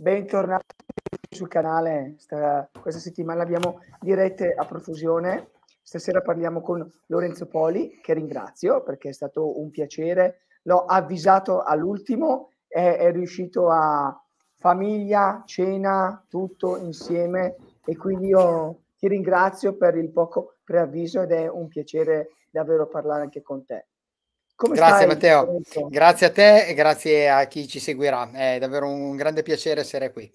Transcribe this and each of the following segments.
Bentornati sul canale, questa settimana abbiamo dirette a profusione, stasera parliamo con Lorenzo Poli che ringrazio perché è stato un piacere, l'ho avvisato all'ultimo, è, è riuscito a famiglia, cena, tutto insieme e quindi io ti ringrazio per il poco preavviso ed è un piacere davvero parlare anche con te. Come grazie stai? Matteo, grazie a te e grazie a chi ci seguirà, è davvero un grande piacere essere qui.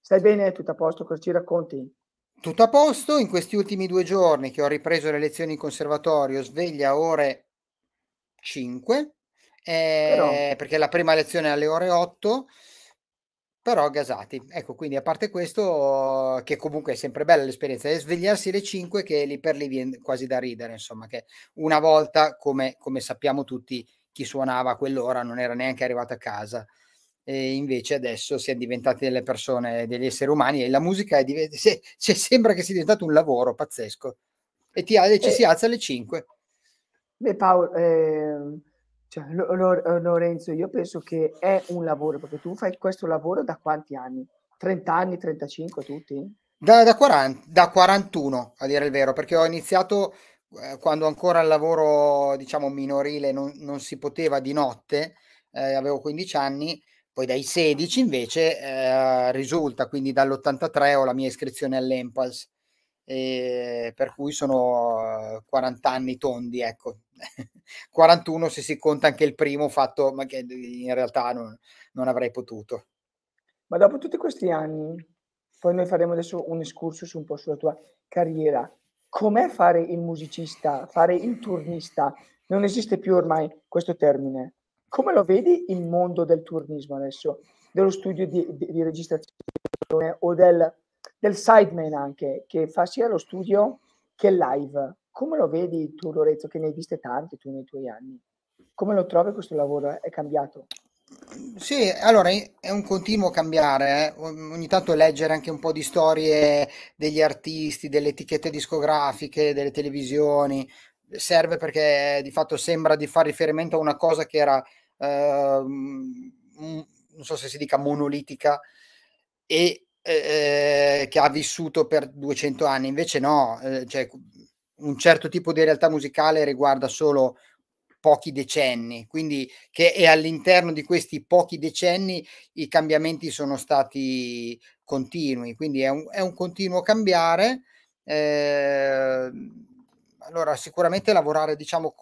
Stai bene? Tutto a posto? Cosa ci racconti? Tutto a posto, in questi ultimi due giorni che ho ripreso le lezioni in conservatorio, sveglia ore 5, eh, perché la prima lezione è alle ore 8 però gasati. Ecco, quindi a parte questo, che comunque è sempre bella l'esperienza, di svegliarsi alle 5 che lì per lì viene quasi da ridere, insomma, che una volta, come, come sappiamo tutti, chi suonava a quell'ora non era neanche arrivato a casa. E invece adesso si è diventati delle persone, degli esseri umani e la musica è diventata, se, se sembra che sia diventato un lavoro pazzesco e ti, ci eh, si alza alle 5. Beh Paolo, eh, cioè, eh, Lorenzo, io penso che è un lavoro, perché tu fai questo lavoro da quanti anni? 30 anni, 35 tutti? Da, da, 40, da 41, a dire il vero, perché ho iniziato eh, quando ancora il lavoro, diciamo, minorile non, non si poteva di notte, eh, avevo 15 anni, poi dai 16 invece eh, risulta, quindi dall'83 ho la mia iscrizione all'Empals eh, per cui sono 40 eh, anni tondi, ecco. 41 se si conta anche il primo fatto, ma che in realtà non, non avrei potuto. Ma dopo tutti questi anni, poi noi faremo adesso un escursus un po' sulla tua carriera. Com'è fare il musicista, fare il turnista? Non esiste più ormai questo termine. Come lo vedi il mondo del turnismo adesso, dello studio di, di, di registrazione o del del sideman anche, che fa sia lo studio che live. Come lo vedi tu Lorenzo, che ne hai viste tante tu nei tuoi anni? Come lo trovi questo lavoro? È cambiato? Sì, allora è un continuo cambiare, eh. ogni tanto leggere anche un po' di storie degli artisti, delle etichette discografiche, delle televisioni, serve perché di fatto sembra di fare riferimento a una cosa che era, eh, non so se si dica monolitica, e eh, eh, che ha vissuto per 200 anni, invece no, eh, cioè, un certo tipo di realtà musicale riguarda solo pochi decenni, quindi che è all'interno di questi pochi decenni i cambiamenti sono stati continui, quindi è un, è un continuo cambiare. Eh, allora, sicuramente lavorare, diciamo,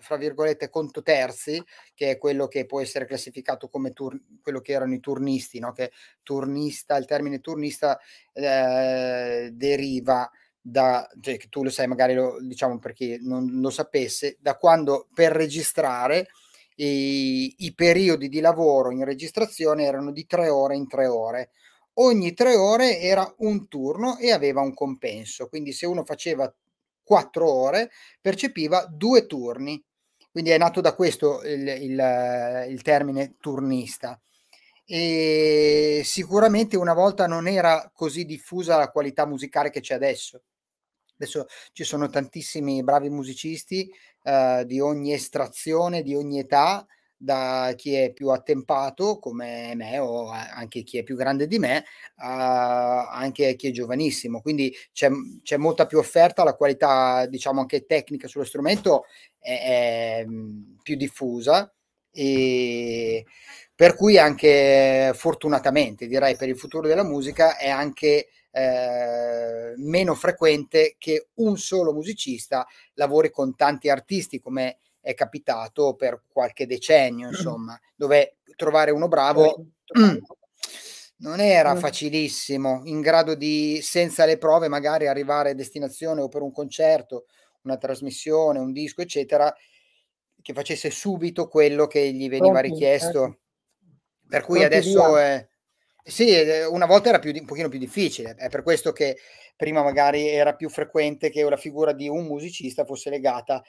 fra virgolette conto terzi, che è quello che può essere classificato come tur- quello che erano i turnisti, no? che turnista, il termine turnista eh, deriva da, cioè, che tu lo sai magari lo, diciamo per chi non lo sapesse, da quando per registrare i, i periodi di lavoro in registrazione erano di tre ore in tre ore. Ogni tre ore era un turno e aveva un compenso, quindi se uno faceva quattro ore percepiva due turni quindi è nato da questo il, il, il termine turnista. E sicuramente una volta non era così diffusa la qualità musicale che c'è adesso. Adesso ci sono tantissimi bravi musicisti eh, di ogni estrazione, di ogni età, da chi è più attempato come me o anche chi è più grande di me, a anche chi è giovanissimo. Quindi c'è, c'è molta più offerta, la qualità diciamo anche tecnica sullo strumento è, è mm, più diffusa e per cui anche fortunatamente direi per il futuro della musica è anche eh, meno frequente che un solo musicista lavori con tanti artisti come è capitato per qualche decennio, insomma, dove trovare uno bravo non era facilissimo, in grado di, senza le prove, magari arrivare a destinazione o per un concerto, una trasmissione, un disco, eccetera, che facesse subito quello che gli veniva richiesto. Certo. Per cui adesso è... Sì, una volta era più, un pochino più difficile, è per questo che prima magari era più frequente che la figura di un musicista fosse legata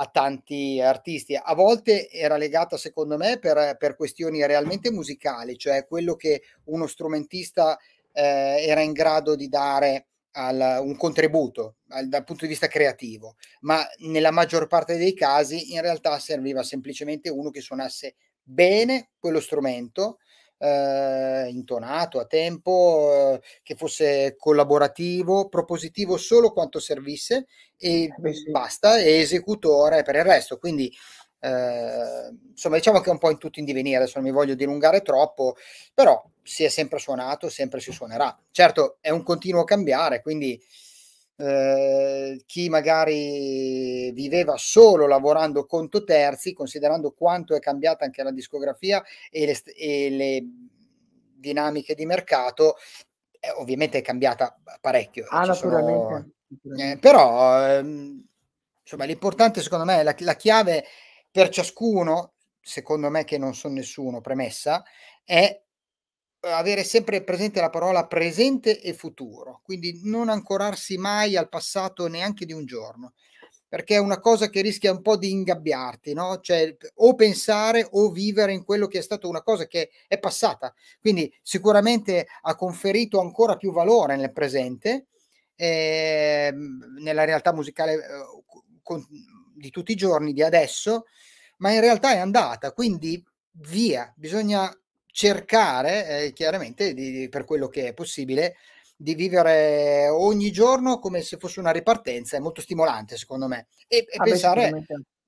a tanti artisti. A volte era legata, secondo me, per, per questioni realmente musicali, cioè quello che uno strumentista eh, era in grado di dare al, un contributo al, dal punto di vista creativo, ma nella maggior parte dei casi in realtà serviva semplicemente uno che suonasse bene quello strumento eh, intonato a tempo, eh, che fosse collaborativo, propositivo solo quanto servisse e eh sì. basta, e esecutore per il resto. Quindi eh, insomma, diciamo che è un po' in tutto in divenire, adesso non mi voglio dilungare troppo, però si è sempre suonato, sempre si suonerà. Certo, è un continuo cambiare, quindi eh, chi magari viveva solo lavorando conto terzi, considerando quanto è cambiata anche la discografia e le, e le dinamiche di mercato, eh, ovviamente è cambiata parecchio. Ah, naturalmente. Sono, Eh, però, ehm, insomma, l'importante secondo me è la, la chiave per ciascuno, secondo me che non sono nessuno, premessa, è Uhm, avere sempre presente la parola presente e futuro, quindi non ancorarsi mai al passato neanche di un giorno, perché è una cosa che rischia un po' di ingabbiarti, no? Cioè o pensare o vivere in quello che è stato una cosa che è passata, quindi sicuramente ha conferito ancora più valore nel presente, eh, nella realtà musicale eh, con, di tutti i giorni, di adesso, ma in realtà è andata, quindi via, bisogna cercare eh, chiaramente di, per quello che è possibile di vivere ogni giorno come se fosse una ripartenza è molto stimolante secondo me e, e ah, pensare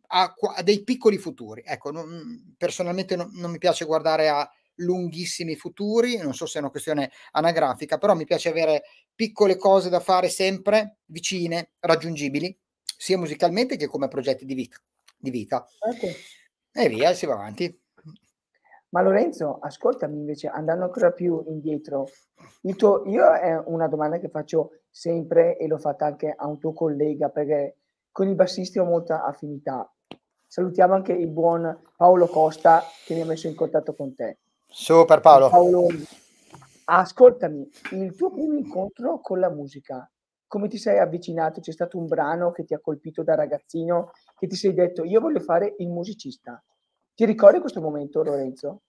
a, a, dei piccoli futuri ecco non, personalmente non, non mi piace guardare a lunghissimi futuri, non so se è una questione anagrafica, però mi piace avere piccole cose da fare sempre vicine, raggiungibili, sia musicalmente che come progetti di vita. Di vita. Okay. Certo. E via, si va avanti. Ma Lorenzo, ascoltami invece, andando ancora più indietro, tuo, io è una domanda che faccio sempre e l'ho fatta anche a un tuo collega perché con i bassisti ho molta affinità. Salutiamo anche il buon Paolo Costa che mi ha messo in contatto con te. Super Paolo. Paolo ascoltami, il tuo primo incontro con la musica, come ti sei avvicinato? C'è stato un brano che ti ha colpito da ragazzino che ti sei detto io voglio fare il musicista? Ti ricordi questo momento, Lorenzo?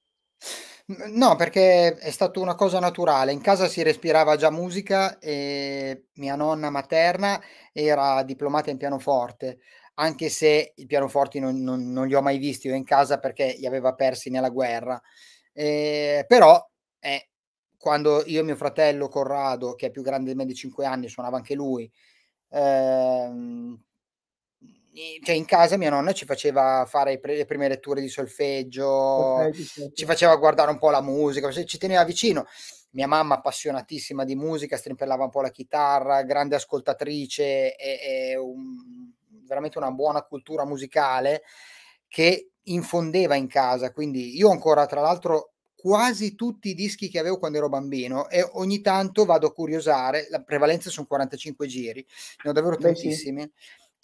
No, perché è stata una cosa naturale. In casa si respirava già musica e mia nonna materna era diplomata in pianoforte, anche se i pianoforti non, non, non li ho mai visti io in casa perché li aveva persi nella guerra. Eh, però eh, quando io e mio fratello Corrado, che è più grande di me di 5 anni, suonava anche lui, ehm, Ehm, cioè in casa mia nonna ci faceva fare le prime letture di solfeggio, okay, ci faceva guardare un po' la musica, ci teneva vicino. Mia mamma appassionatissima di musica, strimpellava un po' la chitarra, grande ascoltatrice e, e un, veramente una buona cultura musicale che infondeva in casa. Quindi io ancora, tra l'altro, quasi tutti i dischi che avevo quando ero bambino e ogni tanto vado a curiosare, la prevalenza sono 45 giri, ne ho davvero Beh, tantissimi. Sì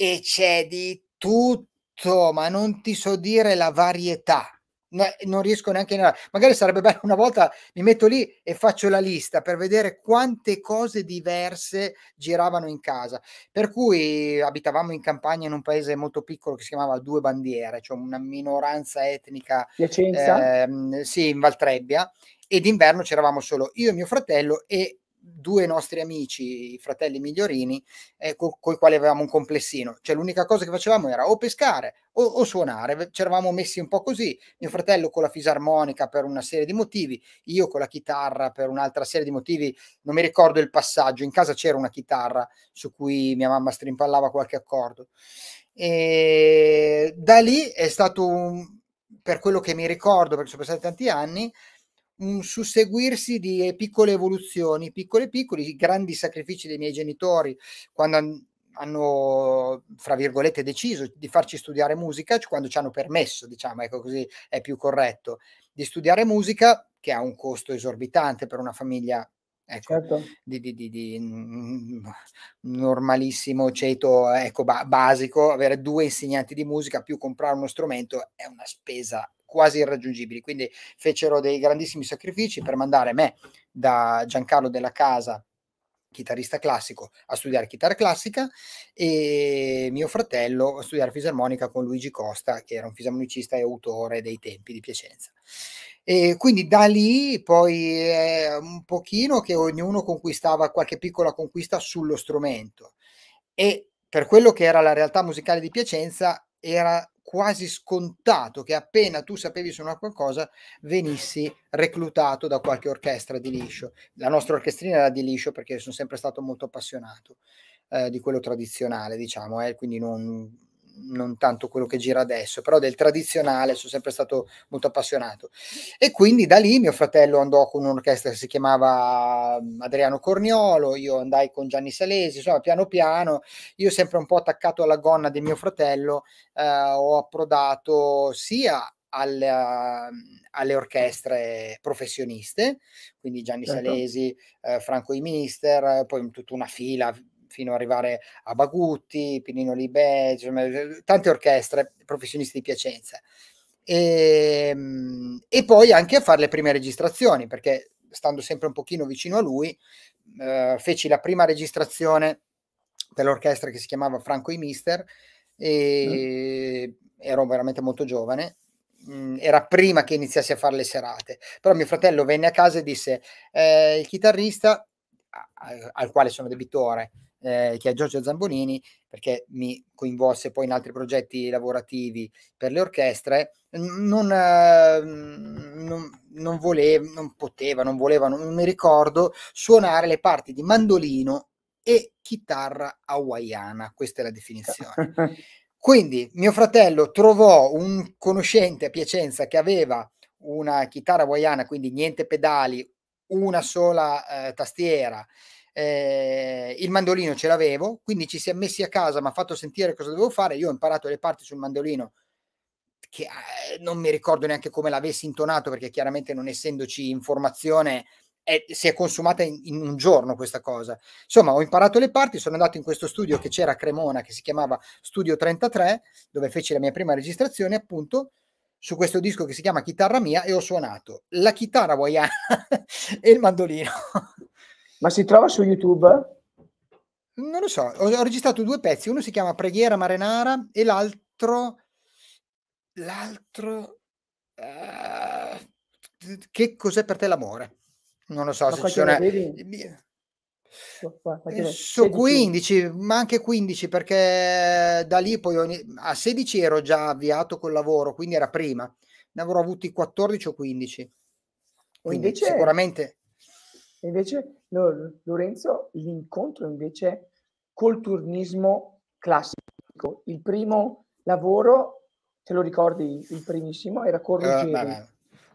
e c'è di tutto, ma non ti so dire la varietà. No, non riesco neanche a... Magari sarebbe bello una volta mi metto lì e faccio la lista per vedere quante cose diverse giravano in casa. Per cui abitavamo in campagna in un paese molto piccolo che si chiamava Due Bandiere, cioè una minoranza etnica. Piacenza? Ehm, sì, in Valtrebbia. E d'inverno c'eravamo solo io, e mio fratello e due nostri amici, i fratelli migliorini, eh, con i quali avevamo un complessino. Cioè l'unica cosa che facevamo era o pescare o, o suonare, ci eravamo messi un po' così, mio fratello con la fisarmonica per una serie di motivi, io con la chitarra per un'altra serie di motivi, non mi ricordo il passaggio, in casa c'era una chitarra su cui mia mamma strimpallava qualche accordo. E da lì è stato un, per quello che mi ricordo, perché sono passati tanti anni, un susseguirsi di eh, piccole evoluzioni, piccole piccoli, grandi sacrifici dei miei genitori quando hanno, fra virgolette, deciso di farci studiare musica, quando ci hanno permesso, diciamo, ecco così è più corretto, di studiare musica, che ha un costo esorbitante per una famiglia ecco, certo. di, di, di, di, normalissimo ceto ecco, ba- basico, avere due insegnanti di musica più comprare uno strumento è una spesa quasi irraggiungibili. Quindi fecero dei grandissimi sacrifici per mandare me da Giancarlo della Casa chitarrista classico a studiare chitarra classica e mio fratello a studiare fisarmonica con Luigi Costa che era un fisarmonicista e autore dei tempi di Piacenza e quindi da lì poi eh, un pochino che ognuno conquistava qualche piccola conquista sullo strumento e per quello che era la realtà musicale di Piacenza era quasi scontato che appena tu sapevi suonare qualcosa venissi reclutato da qualche orchestra di liscio. La nostra orchestrina era di liscio perché sono sempre stato molto appassionato eh, di quello tradizionale, diciamo, eh, quindi non, non tanto quello che gira adesso, però del tradizionale sono sempre stato molto appassionato. E quindi da lì mio fratello andò con un'orchestra che si chiamava Adriano Corniolo, io andai con Gianni Salesi, insomma piano piano, io sempre un po' attaccato alla gonna di mio fratello, eh, ho approdato sia al, alle orchestre professioniste, quindi Gianni certo. Salesi, eh, Franco I Mister, poi tutta una fila, fino ad arrivare a Bagutti, Pinino Libè, eh, tante orchestre, professionisti di Piacenza. E, ehm, e, poi anche a fare le prime registrazioni, perché stando sempre un pochino vicino a lui, eh, feci la prima registrazione dell'orchestra che si chiamava Franco i Mister, e mm. ero veramente molto giovane, mm, era prima che iniziassi a fare le serate. Però mio fratello venne a casa e disse: eh, Il chitarrista, al quale sono debitore, eh, che è Giorgio Zambonini, perché mi coinvolse poi in altri progetti lavorativi per le orchestre, non, eh, non, non voleva, non poteva, non voleva, non, non mi ricordo, suonare le parti di mandolino e chitarra hawaiana, questa è la definizione. Quindi mio fratello trovò un conoscente a Piacenza che aveva una chitarra hawaiana, quindi niente pedali, una sola eh, tastiera, eh, il mandolino ce l'avevo, quindi ci si è messi a casa, mi ha fatto sentire cosa dovevo fare, io ho imparato le parti sul mandolino che eh, non mi ricordo neanche come l'avessi intonato perché chiaramente non essendoci informazione è, si è consumata in, in, un giorno questa cosa. Insomma, ho imparato le parti, sono andato in questo studio che c'era a Cremona, che si chiamava Studio 33, dove feci la mia prima registrazione, appunto, su questo disco che si chiama Chitarra Mia e ho suonato la chitarra hawaiana e il mandolino. Ma si trova su YouTube? Non lo so, ho, ho registrato due pezzi, uno si chiama Preghiera Marenara e l'altro... L'altro... Uh, che cos'è per te l'amore? Non lo so ma se ci sono... Su 15, eh, ma anche 15 perché da lì poi ogni... a 16 ero già avviato col lavoro, quindi era prima. Ne avrò avuti 14 o 15. Quindi invece, sicuramente. Invece Lorenzo l'incontro invece col turnismo classico. Il primo lavoro, te lo ricordi, il primissimo era Corruggeri. Eh,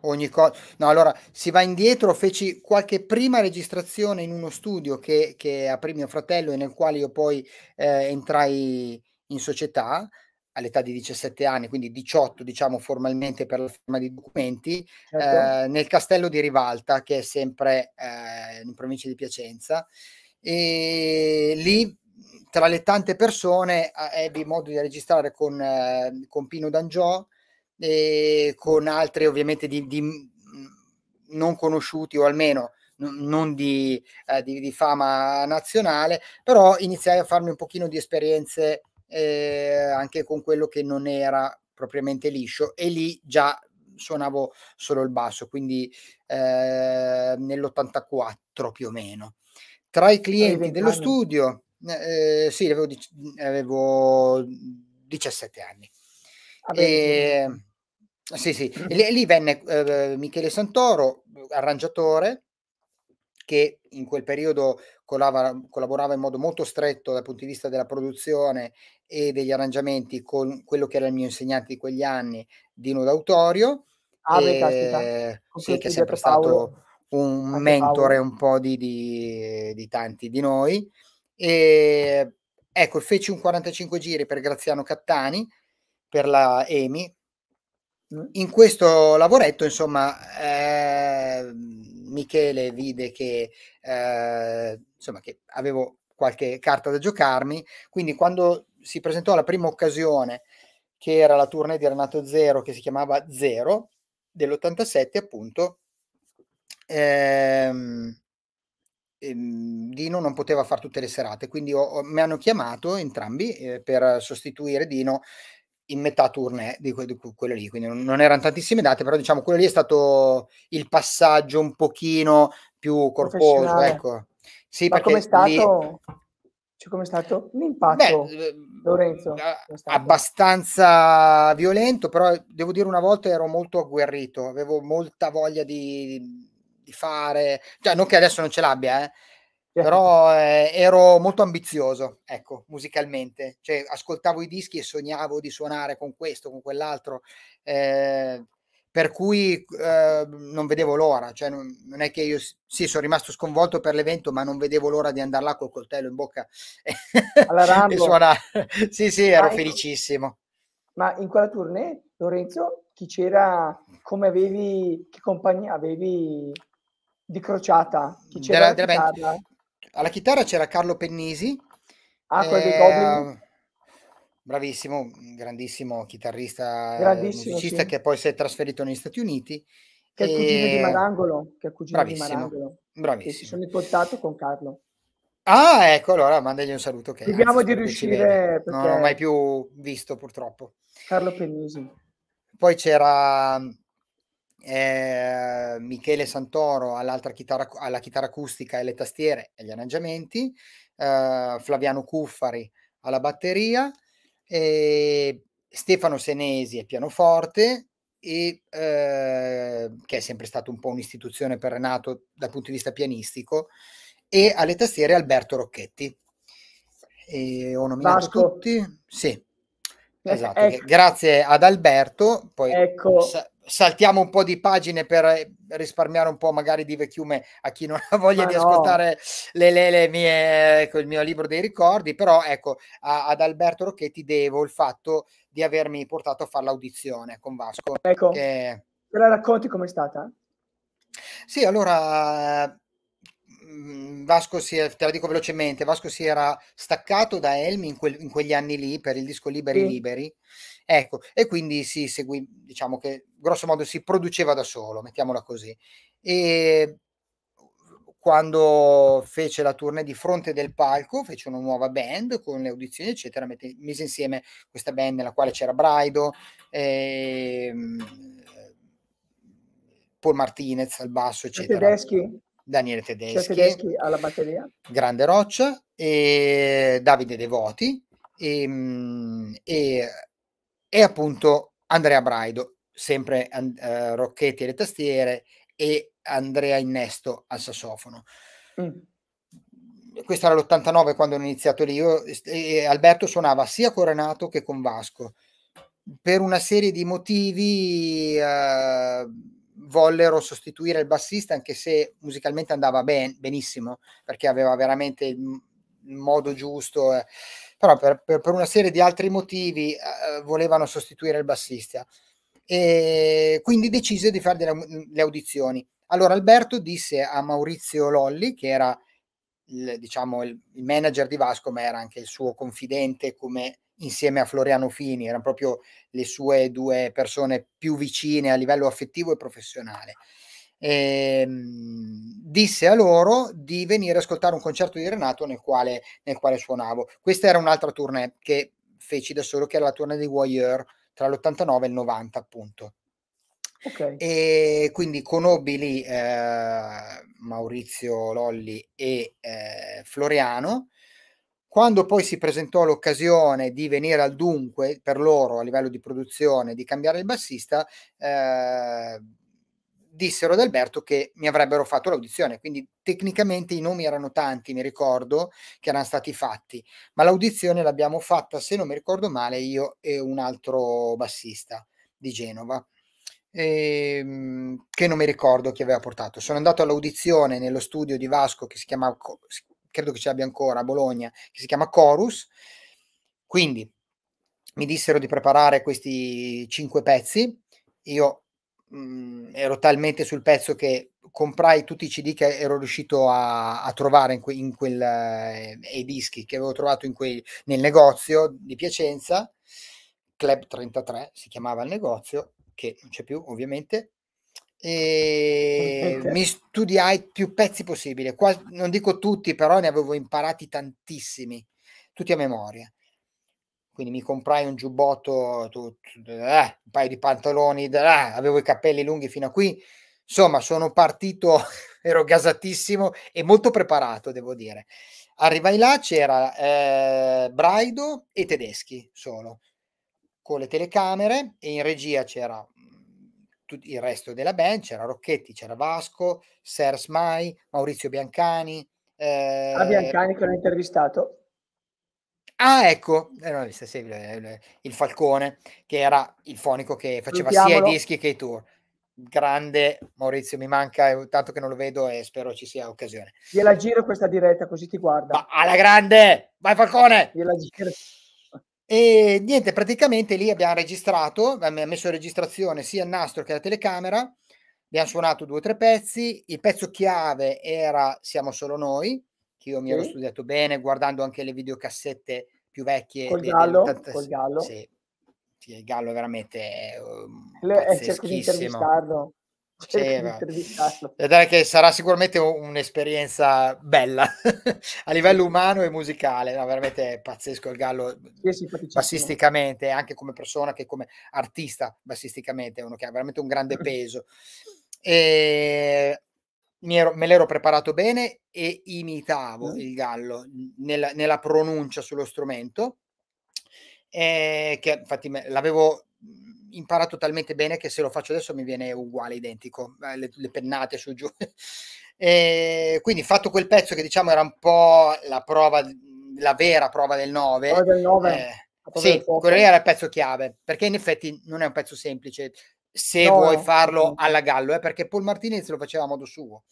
ogni cosa. No, allora si va indietro. Feci qualche prima registrazione in uno studio che, che aprì mio fratello e nel quale io poi eh, entrai in società all'età di 17 anni, quindi 18 diciamo formalmente per la firma di documenti, certo. eh, nel castello di Rivalta, che è sempre eh, in provincia di Piacenza. E lì, tra le tante persone, eh, ebbi modo di registrare con, eh, con Pino D'Angiò e con altri ovviamente di, di mm, non conosciuti o almeno non di, eh, di, di fama nazionale, però iniziai a farmi un pochino di esperienze eh, anche con quello che non era propriamente liscio e lì già suonavo solo il basso, quindi eh, nell'84 più o meno. Tra i clienti dello anni. studio, eh, eh, sì, avevo, avevo 17 anni. Ah, e, ehm, sì, sì, lì, lì venne eh, Michele Santoro, arrangiatore, che in quel periodo mhmm, collaborava in modo molto stretto dal punto di vista della produzione e degli arrangiamenti con quello che era il mio insegnante di quegli anni, Dino D'Autorio. Ah, e, beh, ehm, sì, che è sempre stato un anche mentore Paolo. un po' di, di, di, tanti di noi. E, ehm, ecco, feci un 45 giri per Graziano Cattani, per la EMI. In questo lavoretto, insomma, eh, Michele vide che, eh, insomma, che avevo qualche carta da giocarmi, quindi quando si presentò la prima occasione, che era la tournée di Renato Zero, che si chiamava Zero, dell'87 appunto, ehm, ehm, Dino non poteva fare tutte le serate, quindi ho, ho, mi hanno chiamato entrambi eh, per sostituire Dino in metà tournée di, que- di quello lì, quindi non, erano tantissime date, però diciamo quello lì è stato il passaggio un pochino più corposo, ecco. Sì, Ma perché come lì... cioè, com'è stato l'impatto, Beh, eh, Lorenzo? Mm, abbastanza violento, però devo dire una volta ero molto agguerrito, avevo molta voglia di, di fare, cioè non che adesso non ce l'abbia, eh, però eh, ero molto ambizioso, ecco, musicalmente, cioè ascoltavo i dischi e sognavo di suonare con questo, con quell'altro, eh, per cui eh, non vedevo l'ora, cioè non, non, è che io, sì, sono rimasto sconvolto per l'evento, ma non vedevo l'ora di andare là col coltello in bocca alla e suonare. sì, sì, ero ma felicissimo. In, ma in quella tournée, Lorenzo, chi c'era, come avevi, che compagnia avevi di crociata? Chi c'era della, della band? alla chitarra c'era Carlo Pennisi. Acqua ah, eh, dei Goblin. Ehm, bravissimo, grandissimo chitarrista, grandissimo, musicista sì. che poi si è trasferito negli Stati Uniti. Che è il cugino di Marangolo, che è cugino bravissimo, di Marangolo. Bravissimo. si sono in contatto con Carlo. Ah, ecco, allora mandagli un saluto. Che Vediamo di riuscire. Perché... Non l'ho mai più visto, purtroppo. Carlo Pennisi. Poi c'era eh, Michele Santoro all'altra chitarra, alla chitarra acustica e le tastiere e gli arrangiamenti, eh, Flaviano Cuffari alla batteria, eh, Stefano Senesi al pianoforte, e, ehm, che è sempre stato un po' un'istituzione per Renato dal punto di vista pianistico, e alle tastiere Alberto Rocchetti. E ehm, ho nominato Vasco. tutti? Sì. Eh, esatto, ecco. grazie ad Alberto, poi ecco. sa- saltiamo un po' di pagine per eh, risparmiare un po' magari di vecchiume a chi non ha voglia Ma di no. ascoltare le, le, le mie, ecco, eh, il mio libro dei ricordi, però ecco, a, ad Alberto Rocchetti devo il fatto di avermi portato a fare l'audizione con Vasco. Ecco, che... te la racconti com'è stata? Sì, allora Mhmm, Vasco si è, te la dico velocemente, Vasco si era staccato da Elmi in, quel, in quegli anni lì per il disco Liberi sì. Liberi, ecco, e quindi si seguì, diciamo che grosso modo si produceva da solo, mettiamola così. E quando fece la tournée di fronte del palco, fece una nuova band con le audizioni, eccetera, mette, mise insieme questa band nella quale c'era Braido, e, ehm, Paul Martinez al basso, eccetera. I tedeschi? Daniele Tedeschi, cioè, Tedeschi alla batteria, Grande Roccia, e Davide Devoti e, ehm, e, e appunto Andrea Braido, sempre uh, Rocchetti alle tastiere e Andrea Innesto al sassofono. Mm questo era l'89 quando ho iniziato lì, io, e Alberto suonava sia con Renato che con Vasco, per una serie di motivi eh, vollero sostituire il bassista anche se musicalmente andava ben, benissimo perché aveva veramente il modo giusto eh. però per, per, per, una serie di altri motivi eh, volevano sostituire il bassista e quindi decise di fare delle, le audizioni allora Alberto disse a Maurizio Lolli che era il, diciamo il, il manager di Vasco ma era anche il suo confidente come insieme a Floriano Fini, erano proprio le sue due persone più vicine a livello affettivo e professionale. E, ehm, disse a loro di venire a ascoltare un concerto di Renato nel quale, nel quale suonavo. Questa era un'altra tournée che feci da solo, che era la tournée dei Warrior tra l'89 e il 90, appunto. Okay. E quindi conobbi lì eh, Maurizio Lolli e eh, Floriano quando poi si presentò l'occasione di venire al dunque per loro a livello di produzione, di cambiare il bassista, eh, dissero ad Alberto che mi avrebbero fatto l'audizione, quindi tecnicamente i nomi erano tanti, mi ricordo, che erano stati fatti, ma l'audizione l'abbiamo fatta, se non mi ricordo male, io e un altro bassista di Genova, ehm, che non mi ricordo chi aveva portato. Sono andato all'audizione nello studio di Vasco che si chiamava, credo che ce l'abbia ancora a Bologna, che si chiama Chorus. Quindi mi dissero di preparare questi cinque pezzi. Io mh, mm, ero talmente sul pezzo che comprai tutti i CD che ero riuscito a, a trovare in, que, in quel, eh, i dischi che avevo trovato quei, nel negozio di Piacenza, Club 33 si chiamava il negozio, che non c'è più ovviamente, e ehm, mi studiai più pezzi possibile. Quasi, non dico tutti, però ne avevo imparati tantissimi, tutti a memoria. Quindi mi comprai un giubbotto, tutto, eh, un paio di pantaloni, eh, avevo i capelli lunghi fino a qui. Insomma, sono partito, ero gasatissimo e molto preparato, devo dire. Arrivai là, c'era eh, Braido e tedeschi solo, con le telecamere e in regia c'era tut- il resto della band, c'era Rocchetti, c'era Vasco, Sers Mai, Maurizio Biancani. Ah, eh... A Biancani che l'ho intervistato. Ah, ecco, eh, eh, il Falcone, che era il fonico che faceva Sentiamolo. sia i dischi che i tour. Grande Maurizio, mi manca, eh, tanto che non lo vedo e spero ci sia occasione. Gliela giro questa diretta così ti guarda. Ma alla grande! Vai Falcone! Gliela giro. E niente, praticamente lì abbiamo registrato, abbiamo messo in registrazione sia il nastro che la telecamera, abbiamo suonato due o tre pezzi, il pezzo chiave era Siamo solo noi, che io mi ero studiato bene guardando anche le videocassette più vecchie. Col gallo, col gallo. Sì. sì, il gallo veramente è, eh, um, Le, eh, cerco di intervistarlo. Cioè, sì, Vedere che sarà sicuramente un'esperienza bella a livello umano e musicale, no, veramente pazzesco il Gallo bassisticamente, anche come persona che come artista bassisticamente, è uno che ha veramente un grande peso. E ehm, ero, me l'ero preparato bene e imitavo mm. il Gallo nella, nella, pronuncia sullo strumento, eh, che infatti me, l'avevo imparato talmente bene che se lo faccio adesso mi viene uguale, identico, eh, le, le pennate su giù. e quindi fatto quel pezzo che diciamo era un po' la prova, la vera prova del 9. Prova del 9. Eh, sì, quello era il pezzo chiave, perché in effetti non è un pezzo semplice se no, vuoi farlo no. alla Gallo, eh, perché Paul Martinez lo faceva a modo suo.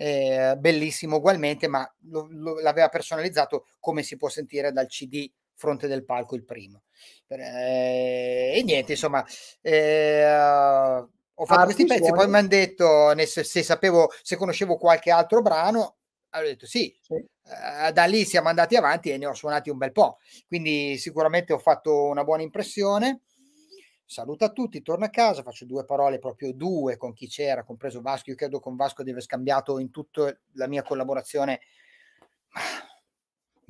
Eh, bellissimo ugualmente, ma lo, lo, l'aveva personalizzato come si può sentire dal CD fronte del palco il primo. Eh, e niente, insomma, eh, ho fatto ah, questi pezzi, poi mi hanno detto se, se, sapevo, se conoscevo qualche altro brano, ho detto sì. sì. Uh, da lì siamo andati avanti e ne ho suonati un bel po', quindi sicuramente ho fatto una buona impressione. Saluto a tutti, torno a casa, faccio due parole, proprio due con chi c'era, compreso Vasco. Io credo con Vasco di aver scambiato in tutta la mia collaborazione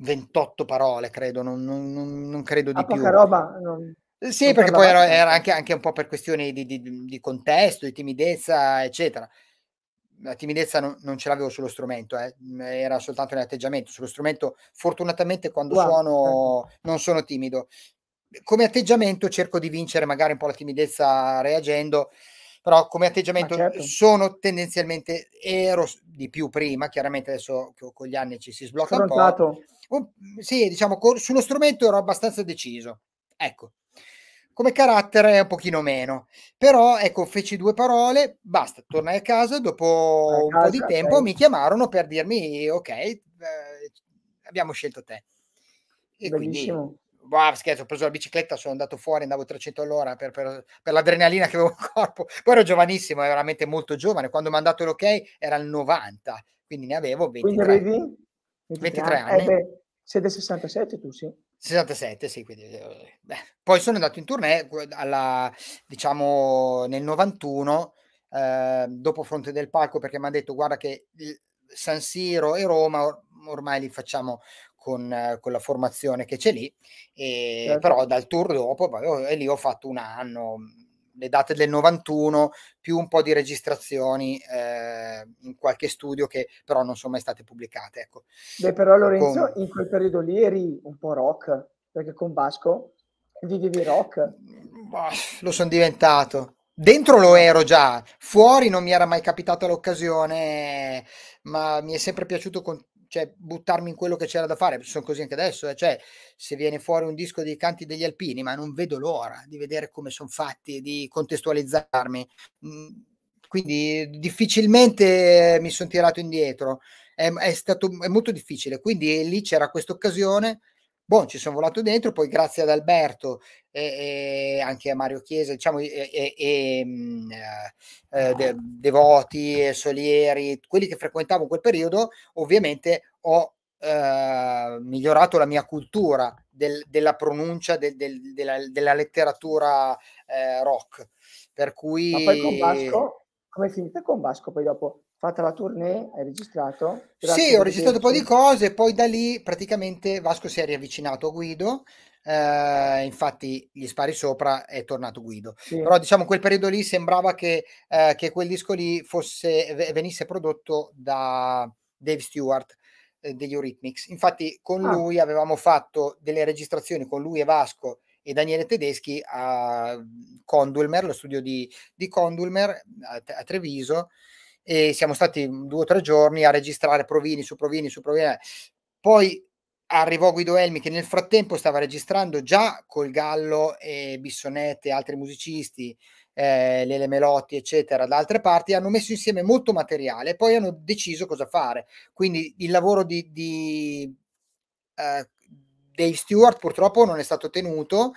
28 parole, credo, non, non, non credo di ah, più. roba. Non, eh, sì, perché poi era, era anche, anche, un po' per questioni di, di, di, contesto, di timidezza, eccetera. La timidezza non, ce l'avevo sullo strumento, eh. Mm, era soltanto nell'atteggiamento. Sullo strumento, fortunatamente, quando wow. suono certo. non sono timido. Come atteggiamento cerco di vincere magari un po' la timidezza reagendo, però come atteggiamento certo. sono tendenzialmente ero di più prima, chiaramente adesso con gli anni ci si sblocca Sfrontato. un po'. Oh, sì, diciamo, con, sullo strumento ero abbastanza deciso. Ecco. Come carattere un pochino meno, però ecco, feci due parole, basta, tornai a casa, dopo a un casa, po' di tempo okay. mi chiamarono per dirmi ok, eh, abbiamo scelto te. E Bellissimo. quindi Bah, scherzo, ho preso la bicicletta, sono andato fuori, andavo 300 all'ora per, per, per l'adrenalina che avevo in corpo. Poi ero giovanissimo, ero veramente molto giovane. Quando mi hanno dato l'ok era il 90, quindi ne avevo 23, avevi, 23, 23 anni. Eh beh, sei del 67 tu, sì. 67, sì, quindi, eh, beh. poi sono andato in tournée alla, diciamo nel 91, eh, dopo Fronte del Palco, perché mi hanno detto guarda che San Siro e Roma or- ormai li facciamo con, con, la formazione che c'è lì, e, certo. però dal tour dopo, oh, e lì ho fatto un anno, le date del 91, più un po' di registrazioni eh, in qualche studio che però non sono mai state pubblicate. Ecco. Beh, però Lorenzo, con... in quel periodo lì eri un po' rock, perché con Vasco vivevi rock. Bah, lo sono diventato. Dentro lo ero già, fuori non mi era mai capitata l'occasione, ma mi è sempre piaciuto con- cioè, buttarmi in quello che c'era da fare, sono così anche adesso, eh, cioè, se viene fuori un disco dei canti degli alpini, ma non vedo l'ora di vedere come sono fatti, di contestualizzarmi. Mhmm, quindi difficilmente mi sono tirato indietro, è, è stato è molto difficile, quindi lì c'era questa occasione boh, ci sono volato dentro, poi grazie ad Alberto e, e anche a Mario Chiesa, diciamo, e, e ehm, eh, eh, De, Devoti, Solieri, quelli che frequentavo in quel periodo, ovviamente ho eh, migliorato la mia cultura del, della pronuncia del, del, della, della, letteratura eh, rock. Per cui... Ma poi con Vasco, come è finita con Vasco poi dopo? fatta la tournée, hai registrato? sì, ho registrato un po' di cose, poi da lì praticamente Vasco si è riavvicinato a Guido, eh, infatti gli spari sopra è tornato Guido. Sì. Però diciamo quel periodo lì sembrava che, eh, che quel disco lì fosse, venisse prodotto da Dave Stewart eh, degli Eurythmics. Infatti con ah. lui avevamo fatto delle registrazioni, con lui e Vasco e Daniele Tedeschi a Condulmer, lo studio di, di Condulmer a, a Treviso, e siamo stati due o tre giorni a registrare provini su provini su provini. Poi arrivò Guido Elmi che nel frattempo stava registrando già col Gallo e Bissonette e altri musicisti, eh, Lele Melotti eccetera da altre parti, hanno messo insieme molto materiale e poi hanno deciso cosa fare. Quindi il lavoro di, di eh, dei Stewart purtroppo non è stato tenuto,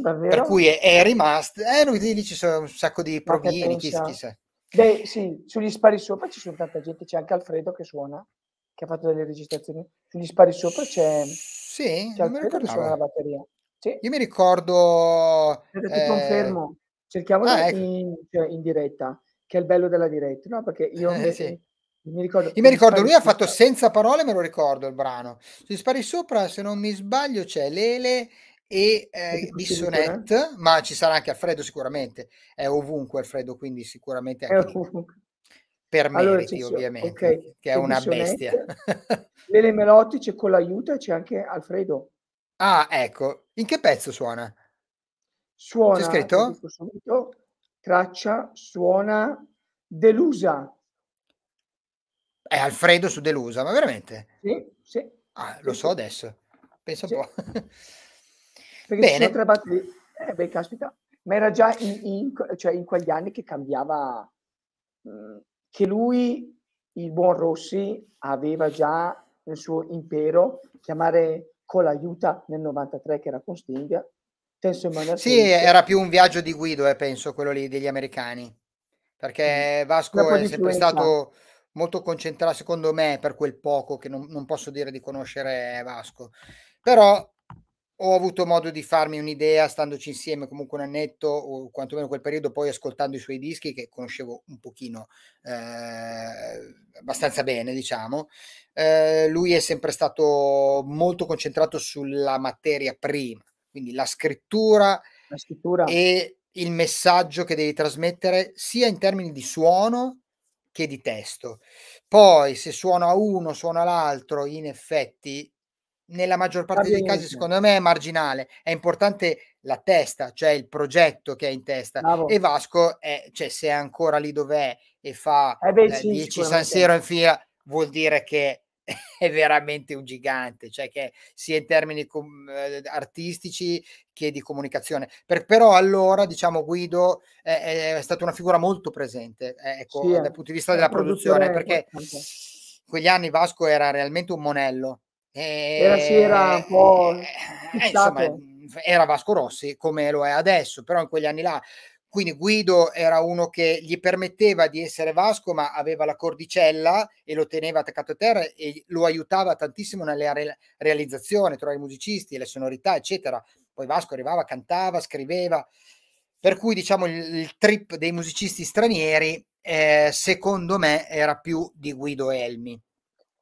Davvero? per cui è, è rimasto, eh, lì ci sono un sacco di provini, chissà. Beh, sì, sugli spari sopra ci sono tanta gente, c'è anche Alfredo che suona, che ha fatto delle registrazioni. Sugli spari sopra c'è, sì, c'è Alfredo che suona la batteria. Sì. Io mi ricordo... eh... ti confermo, eh, cerchiamo ah, ecco. in, cioè, in, diretta, che è il bello della diretta, no? Perché io... Eh, invece, sì. Mi ricordo, Io mi ricordo, lui ha fatto senza parole, me lo ricordo il brano. Se spari sopra, se non mi sbaglio, c'è Lele e eh, eh? Bissonet, ma ci sarà anche Alfredo sicuramente, è ovunque Alfredo, quindi sicuramente anche per allora, meriti ovviamente, okay. che è una bestia. Lele Melotti c'è con l'aiuto e c'è anche Alfredo. Ah, ecco, in che pezzo suona? Suona, c'è scritto? Subito, traccia, suona Delusa. È Alfredo su Delusa, ma veramente? Sì, sì. Ah, lo so adesso, penso sì. un po'. Perché Bene. Tra battaglie, eh, beh, caspita, ma era già in, in, cioè in quegli anni che cambiava, mm, che lui, il buon Rossi, aveva già nel suo impero, chiamare con l'aiuta nel 93 che era con Sting. Tenso in sì, era più un viaggio di guido, eh, penso, quello lì degli americani, perché mm. Vasco è sempre stato molto concentrato, secondo me, per quel poco che non, non posso dire di conoscere Vasco. Però ho avuto modo di farmi un'idea standoci insieme comunque un annetto o quantomeno quel periodo poi ascoltando i suoi dischi che conoscevo un pochino eh, abbastanza bene diciamo eh, lui è sempre stato molto concentrato sulla materia prima quindi la scrittura, la scrittura, e il messaggio che devi trasmettere sia in termini di suono che di testo poi se suona uno suona l'altro in effetti nella maggior parte dei casi secondo me è marginale, è importante la testa, cioè il progetto che è in testa Bravo. e Vasco è, cioè, se è ancora lì dove è e fa eh beh, eh, sì, San Siro in fila vuol dire che è veramente un gigante, cioè che sia in termini com- eh, artistici che di comunicazione. Per, però allora, diciamo, Guido è, è stata una figura molto presente, eh, ecco, sì, dal punto di vista della produzione, perché quegli anni Vasco era realmente un monello e, era, sì, era eh, un po'... Eh, eh insomma, era Vasco Rossi come lo è adesso, però in quegli anni là quindi Guido era uno che gli permetteva di essere Vasco, ma aveva la cordicella e lo teneva attaccato a terra e lo aiutava tantissimo nella re- realizzazione, trovare i musicisti, le sonorità, eccetera. Poi Vasco arrivava, cantava, scriveva. Per cui, diciamo, il, il trip dei musicisti stranieri, eh, secondo me, era più di Guido Elmi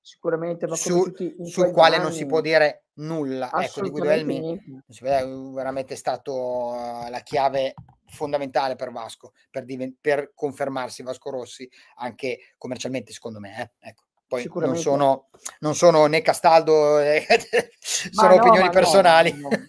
sicuramente va su, sul quale anni. non si può dire nulla ecco di Guido Elmi eh, è veramente stato eh, la chiave fondamentale per Vasco per, divent- per confermarsi Vasco Rossi anche commercialmente secondo me eh. ecco poi non sono, non sono, né Castaldo, eh, sono no, opinioni personali. No, no.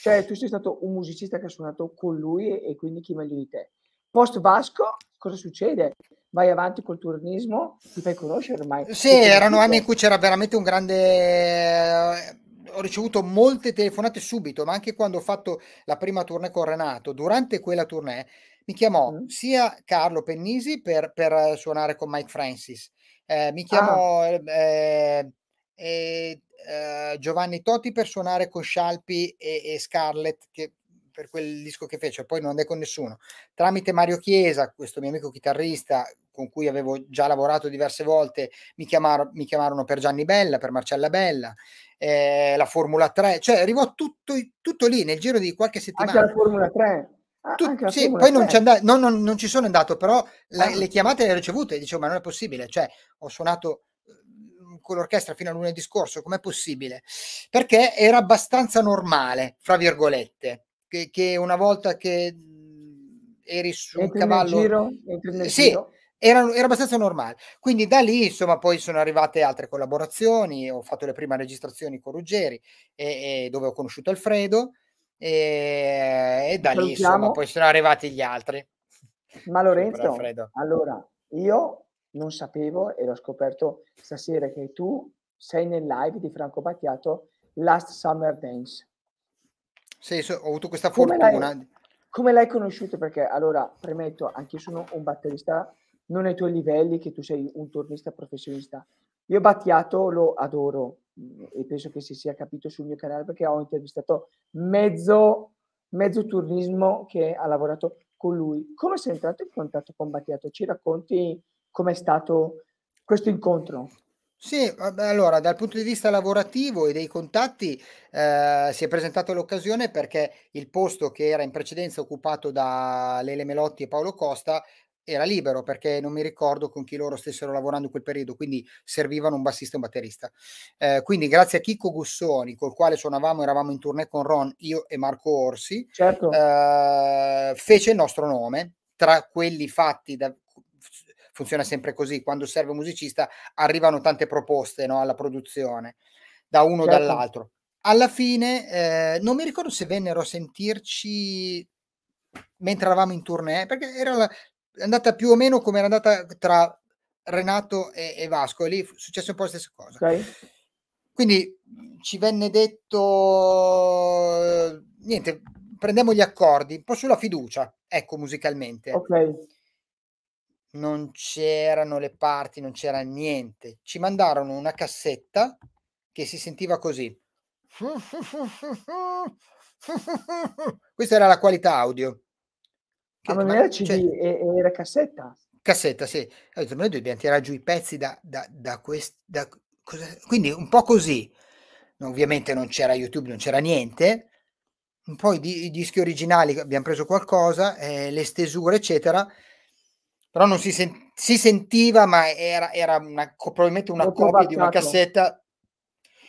Cioè, tu sei stato un musicista che ha suonato con lui e quindi chi meglio di te? Post Vasco, cosa succede? Vai avanti col turnismo, ti fai conoscere ormai. Sì, erano anni in cui c'era veramente un grande eh, ho ricevuto molte telefonate subito, ma anche quando ho fatto la prima tournée con Renato, durante quella tournée mi chiamò mm. sia Carlo Pennisi per, per, suonare con Mike Francis, eh, mi ah. chiamò ah. eh, eh, Giovanni Totti per suonare con Scialpi e, e Scarlett, che per quel disco che fece, poi non andai con nessuno. Tramite Mario Chiesa, questo mio amico chitarrista con cui avevo già lavorato diverse volte, mi, chiamar- mi chiamarono per Gianni Bella, per Marcella Bella, eh, la Formula 3, cioè arrivò tutto, tutto, lì nel giro di qualche settimana. Anche la Formula 3. Ah, tu, la sì, Formula poi 3. Non, ci andai, no, non, non, ci sono andato, però la, ah. le chiamate le ho ricevute, e dicevo ma non è possibile, cioè ho suonato mm, con l'orchestra fino a lunedì scorso, com'è possibile? Perché era abbastanza normale, fra virgolette che, che una volta che mhmm, eri su un cavallo... Giro, sì, Era, era, abbastanza normale. Quindi da lì, insomma, poi sono arrivate altre collaborazioni, ho fatto le prime registrazioni con Ruggeri, e, e dove ho conosciuto Alfredo, e, e da lì, insomma, poi sono arrivati gli altri. Ma Lorenzo, allora, io non sapevo e l'ho scoperto stasera che tu sei nel live di Franco Battiato Last Summer Dance. Sì, so, ho avuto questa come fortuna. L'hai, come l'hai conosciuto? Perché allora, premetto, anche io sono un batterista, non ai tuoi livelli che tu sei un turnista professionista. Io Battiato lo adoro mm, e penso che si sia capito sul mio canale perché ho intervistato mezzo, mezzo turnismo che ha lavorato con lui. Come sei entrato in contatto con Battiato? Ci racconti com'è stato questo incontro? Sì, allora dal punto di vista lavorativo e dei contatti eh, si è presentata l'occasione perché il posto che era in precedenza occupato da Lele Melotti e Paolo Costa era libero perché non mi ricordo con chi loro stessero lavorando in quel periodo, quindi servivano un bassista e un batterista. Eh, quindi grazie a Chicco Gussoni, col quale suonavamo, eravamo in tournée con Ron, io e Marco Orsi, certo. eh, fece il nostro nome tra quelli fatti da, funziona sempre così, quando serve un musicista arrivano tante proposte no, alla produzione, da uno o certo. dall'altro. Alla fine, eh, non mi ricordo se vennero a sentirci mentre eravamo in tournée, perché era la, andata più o meno come era andata tra Renato e, e Vasco, e lì è successo un po' la stessa cosa. Okay. Quindi ci venne detto, eh, niente, prendiamo gli accordi, un po' sulla fiducia, ecco, musicalmente. Ok non c'erano le parti, non c'era niente. Ci mandarono una cassetta che si sentiva così. Questa era la qualità audio. Che, ah, ma non era CD, cioè, era cassetta. Cassetta, sì. Ho detto, noi dobbiamo tirare giù i pezzi da, da, da questo. Quindi un po' così. Ovviamente non c'era YouTube, non c'era niente. Poi i dischi originali, abbiamo preso qualcosa, eh, le stesure, eccetera però non si, sen- si sentiva, ma era, era una, probabilmente una Molto copia bastato. di una cassetta.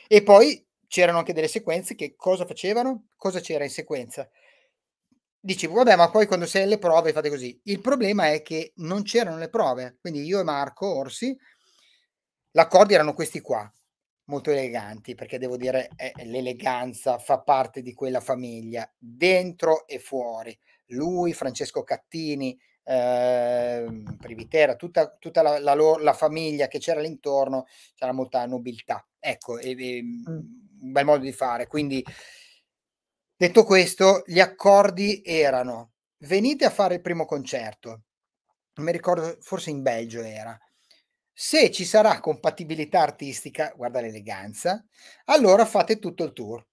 E poi c'erano anche delle sequenze che cosa facevano? Cosa c'era in sequenza? Dicevo, vabbè, ma poi quando sei alle prove fate così. Il problema è che non c'erano le prove, quindi io e Marco Orsi, l'accordo erano questi qua, molto eleganti, perché devo dire eh, eh, l'eleganza fa parte di quella famiglia, dentro e fuori. Lui, Francesco Cattini, Ehm, Privitera, tutta, tutta la, la, loro, la, famiglia che c'era all'intorno, c'era molta nobiltà. Ecco, e, e, mm. Mm, un bel modo di fare. Quindi, detto questo, gli accordi erano venite a fare il primo concerto, non mi ricordo, forse in Belgio era. Se ci sarà compatibilità artistica, guarda l'eleganza, allora fate tutto il tour.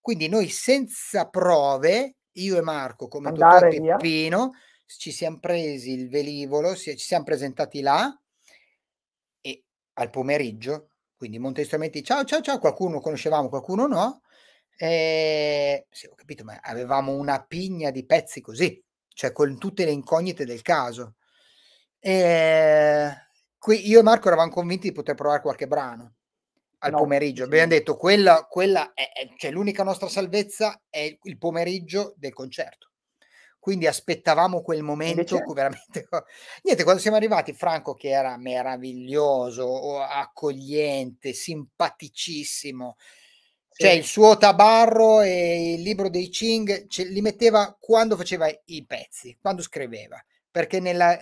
Quindi noi senza prove, io e Marco come Andare Totò Peppino, via ci siamo presi il velivolo, ci siamo presentati là e al pomeriggio, quindi Monte Strumenti, ciao ciao ciao, qualcuno conoscevamo, qualcuno no, e, ehm, sì, ho capito, ma avevamo una pigna di pezzi così, cioè con tutte le incognite del caso. E, ehm, qui, io e Marco eravamo convinti di poter provare qualche brano al no, pomeriggio. Sì. Abbiamo detto, quella, quella è, è, cioè, l'unica nostra salvezza è il pomeriggio del concerto quindi aspettavamo quel momento veramente... Niente, quando siamo arrivati, Franco che era meraviglioso, accogliente, simpaticissimo, sì. cioè il suo tabarro e il libro dei Ching ce li metteva quando faceva i pezzi, quando scriveva, perché nella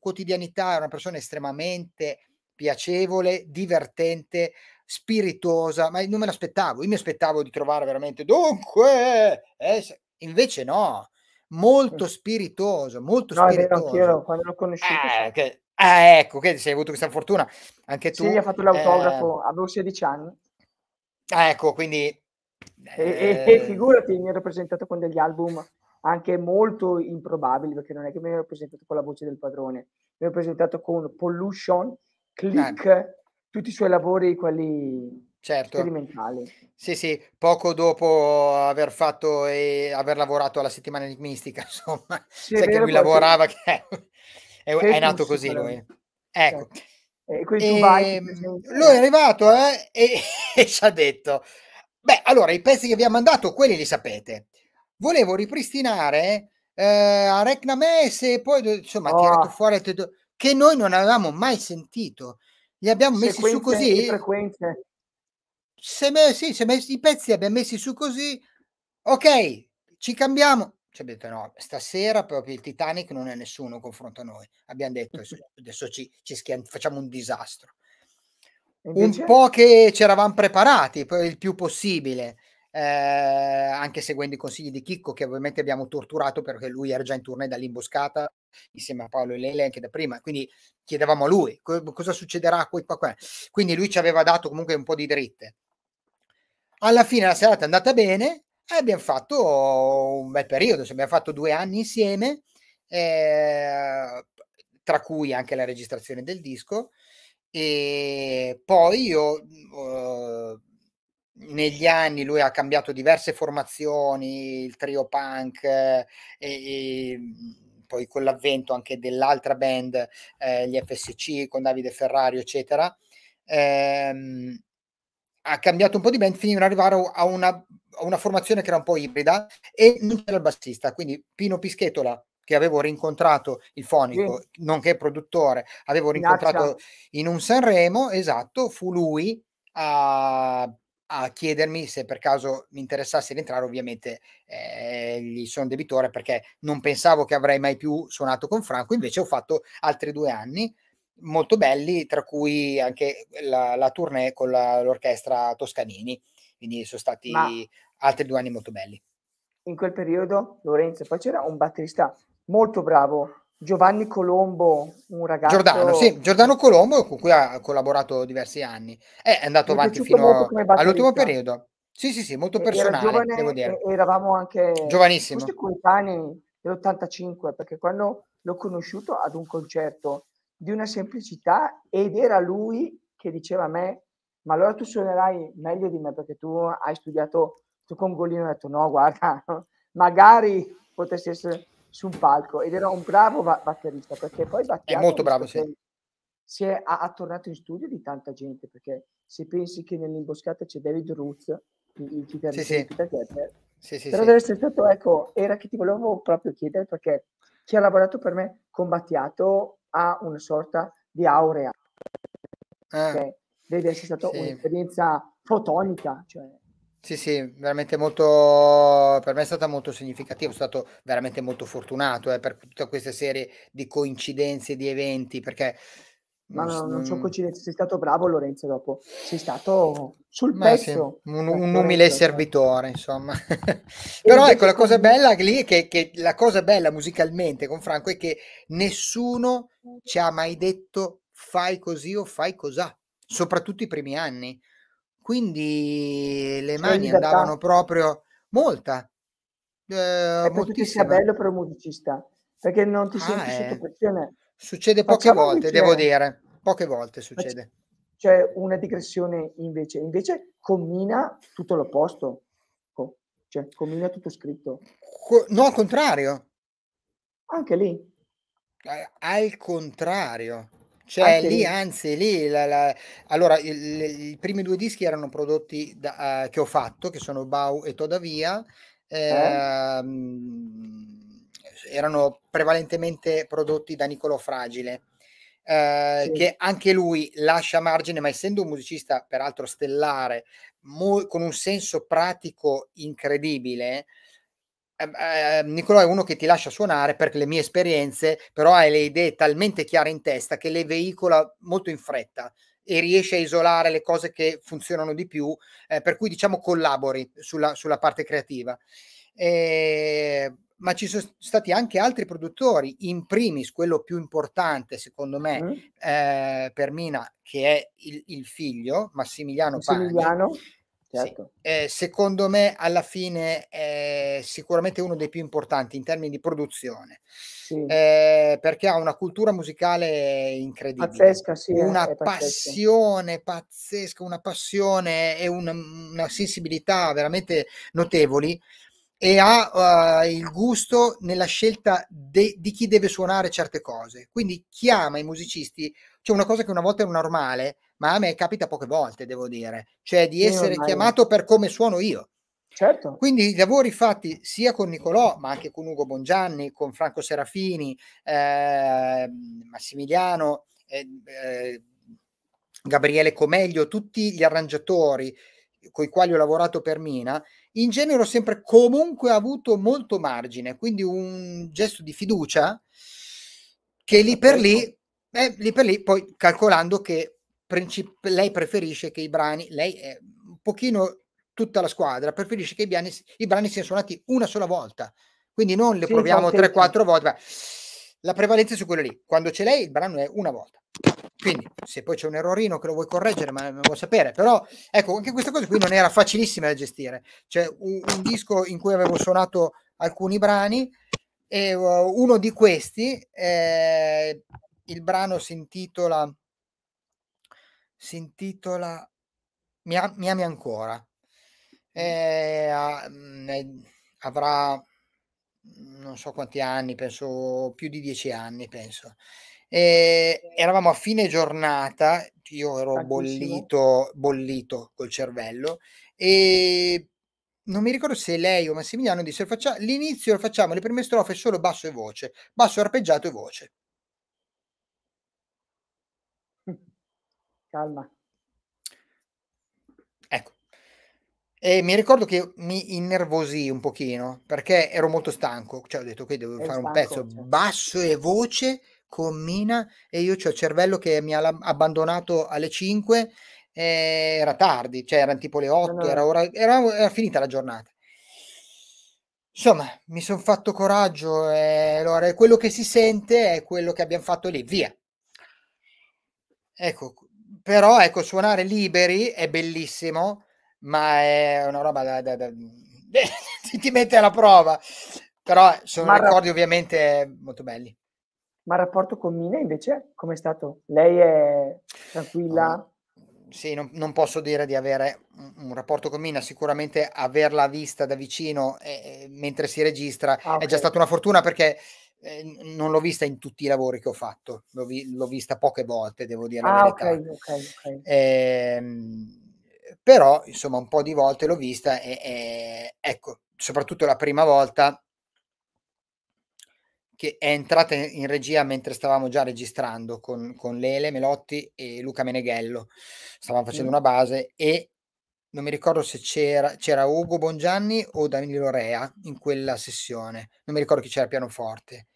quotidianità era una persona estremamente piacevole, divertente, spiritosa, ma non me l'aspettavo, io mi aspettavo di trovare veramente, dunque, eh, invece no molto spiritoso, molto no, spiritoso. Vero, quando l'ho conosciuto. Eh, che, eh, ecco, che sei avuto questa fortuna anche tu. Sì, gli ha fatto l'autografo, eh, avevo 16 anni. Ecco, quindi... E, e eh, figurati, mi ero presentato con degli album anche molto improbabili, perché non è che mi ero presentato con la voce del padrone, mi ero presentato con Pollution, eh. Click, tutti i suoi lavori, quelli Certo. Sperimentali. Sì, sì, poco dopo aver fatto e aver lavorato alla settimana enigmistica, insomma, sì, sai che lui lavorava, che è, che è, nato così lui. Ecco. Sì. Certo. E quindi vai, ehm, lui è arrivato eh, e, e ci ha detto, beh, allora i pezzi che vi ha mandato, quelli li sapete. Volevo ripristinare eh, a Recnamese e poi, insomma, oh. tirato fuori, che noi non avevamo mai sentito. Li abbiamo messi su così. Frequenze se messi, se messi i pezzi abbiamo messi su così, ok, ci cambiamo. Ci abbiamo detto no, stasera proprio il Titanic non è nessuno confronto a noi. Abbiamo detto adesso, adesso ci, ci schian- facciamo un disastro. Invece... Un po' che c'eravamo preparati il più possibile, eh, anche seguendo i consigli di Chicco che ovviamente abbiamo torturato perché lui era già in tournée dall'imboscata insieme a Paolo e Lele anche da prima, quindi chiedevamo a lui co- cosa succederà. Qua, qua, qua. Quindi lui ci aveva dato comunque un po' di dritte alla fine la serata è andata bene e abbiamo fatto un bel periodo, cioè abbiamo fatto due anni insieme, eh, tra cui anche la registrazione del disco. E poi io eh, negli anni lui ha cambiato diverse formazioni, il trio punk eh, e poi con l'avvento anche dell'altra band, eh, gli FSC con Davide Ferrario, eccetera. Ehm, ha cambiato un po' di band fino ad arrivare a una, a una formazione che era un po' ibrida e non c'era il bassista, quindi Pino Pischetola che avevo rincontrato il fonico, sì. nonché produttore, avevo rincontrato Piazza. in un Sanremo, esatto, fu lui a a chiedermi se per caso mi interessasse rientrare, ovviamente eh, gli sono debitore perché non pensavo che avrei mai più suonato con Franco, invece ho fatto altri due anni molto belli, tra cui anche la, la tournée con la, l'orchestra Toscanini. Quindi sono stati Ma altri due anni molto belli. In quel periodo, Lorenzo, poi c'era un batterista molto bravo, Giovanni Colombo, un ragazzo. Giordano, sì, Giordano Colombo, con cui ha collaborato diversi anni. Eh, è andato Mi avanti fino all'ultimo periodo. Sì, sì, sì, molto personale, giovane, devo dire. Eravamo anche giovanissimi. Questo coetanei dell'85, perché quando l'ho conosciuto ad un concerto di una semplicità ed era lui che diceva a me, ma allora tu suonerai meglio di me perché tu hai studiato, tu con Golino ho detto no, guarda, magari potessi essere su un palco ed era un bravo batterista perché poi Battiato, è molto bravo, sì. Si è tornato in studio di tanta gente perché se pensi che nell'imboscata c'è David Roots, il chitarrista sì, sì. Peter Gabriel, sì, sì, però sì. deve essere stato, ecco, era che ti volevo proprio chiedere perché chi ha lavorato per me con Battiato ha una sorta di aurea. Ah, cioè, deve essere stata sì. un'esperienza fotonica. Cioè. Sì, sì, veramente molto, per me è stata molto significativa, sono stato veramente molto fortunato eh, per tutta questa serie di coincidenze, di eventi, perché ma no, non so coincidenze, eh. sei stato bravo Lorenzo dopo, sei stato sul Beh, pezzo. Sì, un, cioè, un umile servitore, insomma. Però ecco, la cosa bella lì è che, che, la cosa bella musicalmente con Franco è che nessuno ci ha mai detto fai così o fai cos'ha, soprattutto i primi anni. Quindi le cioè, mani andavano proprio molta. Eh, è perché sia bello per un musicista, perché non ti ah, senti è... sotto eh. pressione Succede poche Facciamo volte, devo dire, poche volte succede. C'è una digressione invece, invece commina tutto l'opposto, cioè commina tutto scritto. Co- no, al contrario. Anche lì. Eh, al contrario. Cioè lì, lì, anzi, lì, la, la... allora, i primi due dischi erano prodotti da, uh, che ho fatto, che sono Bau e Todavia. Eh, eh erano prevalentemente prodotti da Niccolò Fragile, eh, sì. che anche lui lascia margine, ma essendo un musicista peraltro stellare, mo- con un senso pratico incredibile, eh, eh Nicolò è uno che ti lascia suonare perché le mie esperienze, però hai le idee talmente chiare in testa che le veicola molto in fretta e riesce a isolare le cose che funzionano di più, eh, per cui diciamo collabori sulla, sulla parte creativa. E eh, ma ci sono stati anche altri produttori, in primis quello più importante secondo me mm. eh, per Mina, che è il, il figlio Massimiliano, Massimiliano. Pagni. Sì. Certo. Eh, secondo me alla fine è sicuramente uno dei più importanti in termini di produzione, sì. eh, perché ha una cultura musicale incredibile, pazzesca, sì, una pazzesca. passione pazzesca, una passione e una, una sensibilità veramente notevoli e ha uh, il gusto nella scelta de- di chi deve suonare certe cose. Quindi chiama i musicisti, cioè una cosa che una volta è normale, ma a me capita poche volte, devo dire, cioè di essere chiamato per come suono io. Certo. Quindi i lavori fatti sia con Nicolò, ma anche con Ugo Bongianni, con Franco Serafini, eh, Massimiliano, eh, eh, Gabriele Comeglio, tutti gli arrangiatori con i quali ho lavorato per Mina, in genere ho sempre comunque avuto molto margine, quindi un gesto di fiducia che lì per lì, eh, lì per lì, poi calcolando che princip- lei preferisce che i brani, lei è un pochino tutta la squadra, preferisce che i brani, i brani siano suonati una sola volta, quindi non le sì, proviamo 3-4 volte. Beh la prevalenza è su quello lì. Quando ce l'hai, il brano è una volta. Quindi, se poi c'è un errorino che lo vuoi correggere, ma non lo sapere. Però, ecco, anche questa cosa qui non era facilissima da gestire. C'è cioè, un, un disco in cui avevo suonato alcuni brani e uh, uno di questi, eh, il brano si intitola, si intitola Mi, ami ancora. Eh, avrà non so quanti anni, penso più di dieci anni, penso. E eravamo a fine giornata, io ero bollito, bollito col cervello e non mi ricordo se lei o Massimiliano disse faccia, l'inizio lo facciamo, le prime strofe solo basso e voce, basso arpeggiato e voce. Calma. E mi ricordo che mi innervosì un pochino perché ero molto stanco, cioè ho detto che devo È fare stanco, un pezzo cioè. basso e voce con Mina e io ho il cervello che mi ha abbandonato alle 5, era tardi, cioè erano tipo le 8, no, no. Era, ora, era, era finita la giornata. Insomma, mi sono fatto coraggio e allora quello che si sente è quello che abbiamo fatto lì, via. Ecco, però ecco, suonare liberi è bellissimo ma è una roba da, da, da... ti mette alla prova. Però sono ma ricordi ovviamente molto belli. Ma il rapporto con Mina invece com'è stato? Lei è tranquilla? Oh sì, non, non, posso dire di avere un, un, rapporto con Mina, sicuramente averla vista da vicino eh, eh mentre si registra ah, okay. è già stata una fortuna perché eh, non l'ho vista in tutti i lavori che ho fatto, l'ho, vi, l'ho vista poche volte, devo dire ah, la verità. Okay, okay, eh, però insomma un po' di volte l'ho vista e, e ecco, soprattutto la prima volta che è entrata in regia mentre stavamo già registrando con, con Lele Melotti e Luca Meneghello, stavamo facendo mm. una base e non mi ricordo se c'era, c'era Ugo Bongianni o Danilo Rea in quella sessione, non mi ricordo chi c'era pianoforte.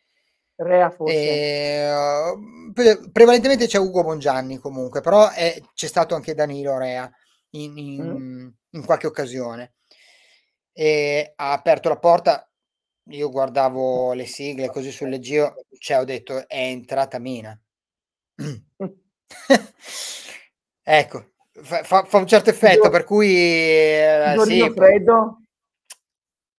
Rea forse. Ehm, e, prevalentemente c'è Ugo Bongianni comunque, però è, eh, c'è stato anche Danilo Rea in, in, in qualche occasione. E ha aperto la porta, io guardavo le sigle così sul leggio, cioè ho detto è entrata Mina. ecco, fa, fa, un certo effetto, Io, per cui... Eh, sì, freddo?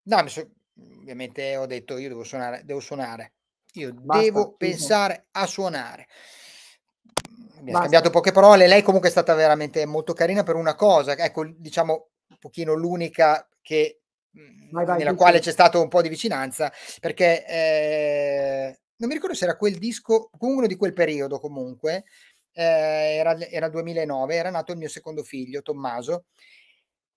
No, so, ovviamente ho detto io devo suonare, devo suonare. Io Basta, devo pensare a suonare mi ha scambiato poche parole. Lei comunque è stata veramente molto carina per una cosa, ecco, diciamo un pochino l'unica che mm, vai, vai, nella quale c'è stato un po' di vicinanza, perché eh, non mi ricordo se era quel disco, comunque uno di quel periodo comunque, eh, era, era 2009, era nato il mio secondo figlio, Tommaso,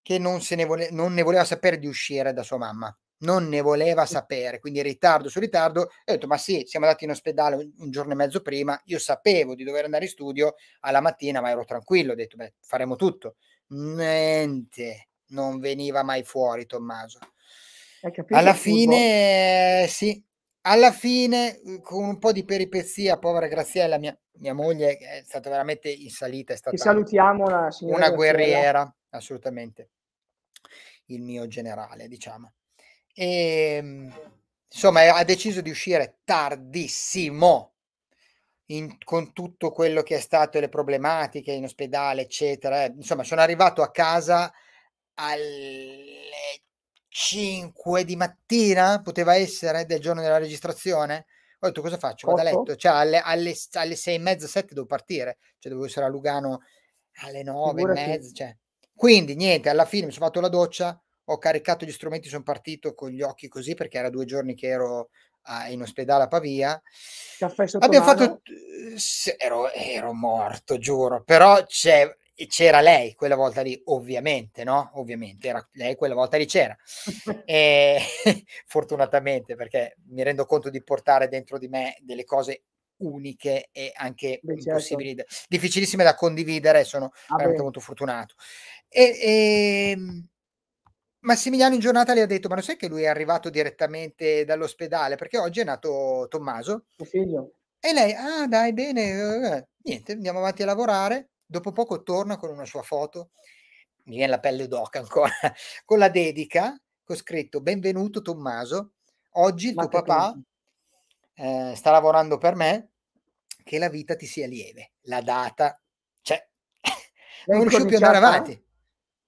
che non, ne vole, non ne voleva sapere di uscire da sua mamma non ne voleva sapere, quindi ritardo su ritardo, e ho detto ma sì, siamo andati in ospedale un, giorno e mezzo prima, io sapevo di dover andare in studio alla mattina, ma ero tranquillo, ho detto beh, faremo tutto. Niente, non veniva mai fuori Tommaso. Alla fine, eh, sì, alla fine uhm, con un po' di peripezia, povera Graziella, mia, mia moglie è stata veramente in salita, è stata Ti salutiamo una guerriera, assolutamente, il mio generale, diciamo. Ehm, e, insomma, ha deciso di uscire tardissimo in, con tutto quello che è stato le problematiche in ospedale, eccetera. Eh, insomma, sono arrivato a casa alle 5 di mattina, poteva essere del giorno della registrazione. Ho detto cosa faccio? Vado a letto, cioè alle, alle, alle 6 e mezza, 7 devo partire, cioè devo essere a Lugano alle 9 e mezza. Cioè. Quindi niente, alla fine mi sono fatto la doccia, ho caricato gli strumenti, sono partito con gli occhi così perché era due giorni che ero a, in ospedale a Pavia. Caffè sotto Abbiamo mano. fatto... Ero, ero, morto, giuro, però c'era lei quella volta lì, ovviamente, no? Ovviamente, era, lei quella volta lì c'era. e, fortunatamente, perché mi rendo conto di portare dentro di me delle cose uniche e anche Beh, certo. impossibili, certo. difficilissime da condividere, sono ah, veramente molto fortunato. E, e, ehm, Massimiliano in giornata le ha detto, ma lo sai che lui è arrivato direttamente dall'ospedale? Perché oggi è nato Tommaso. Tuo figlio. E lei, ah dai, bene, eh, eh". niente, andiamo avanti a lavorare. Dopo poco torna con una sua foto, mi viene la pelle d'oca ancora, con la dedica, con scritto, benvenuto Tommaso, oggi il tuo papà eh, sta lavorando per me, che la vita ti sia lieve. La data Cioè, non riuscivo più ad andare avanti.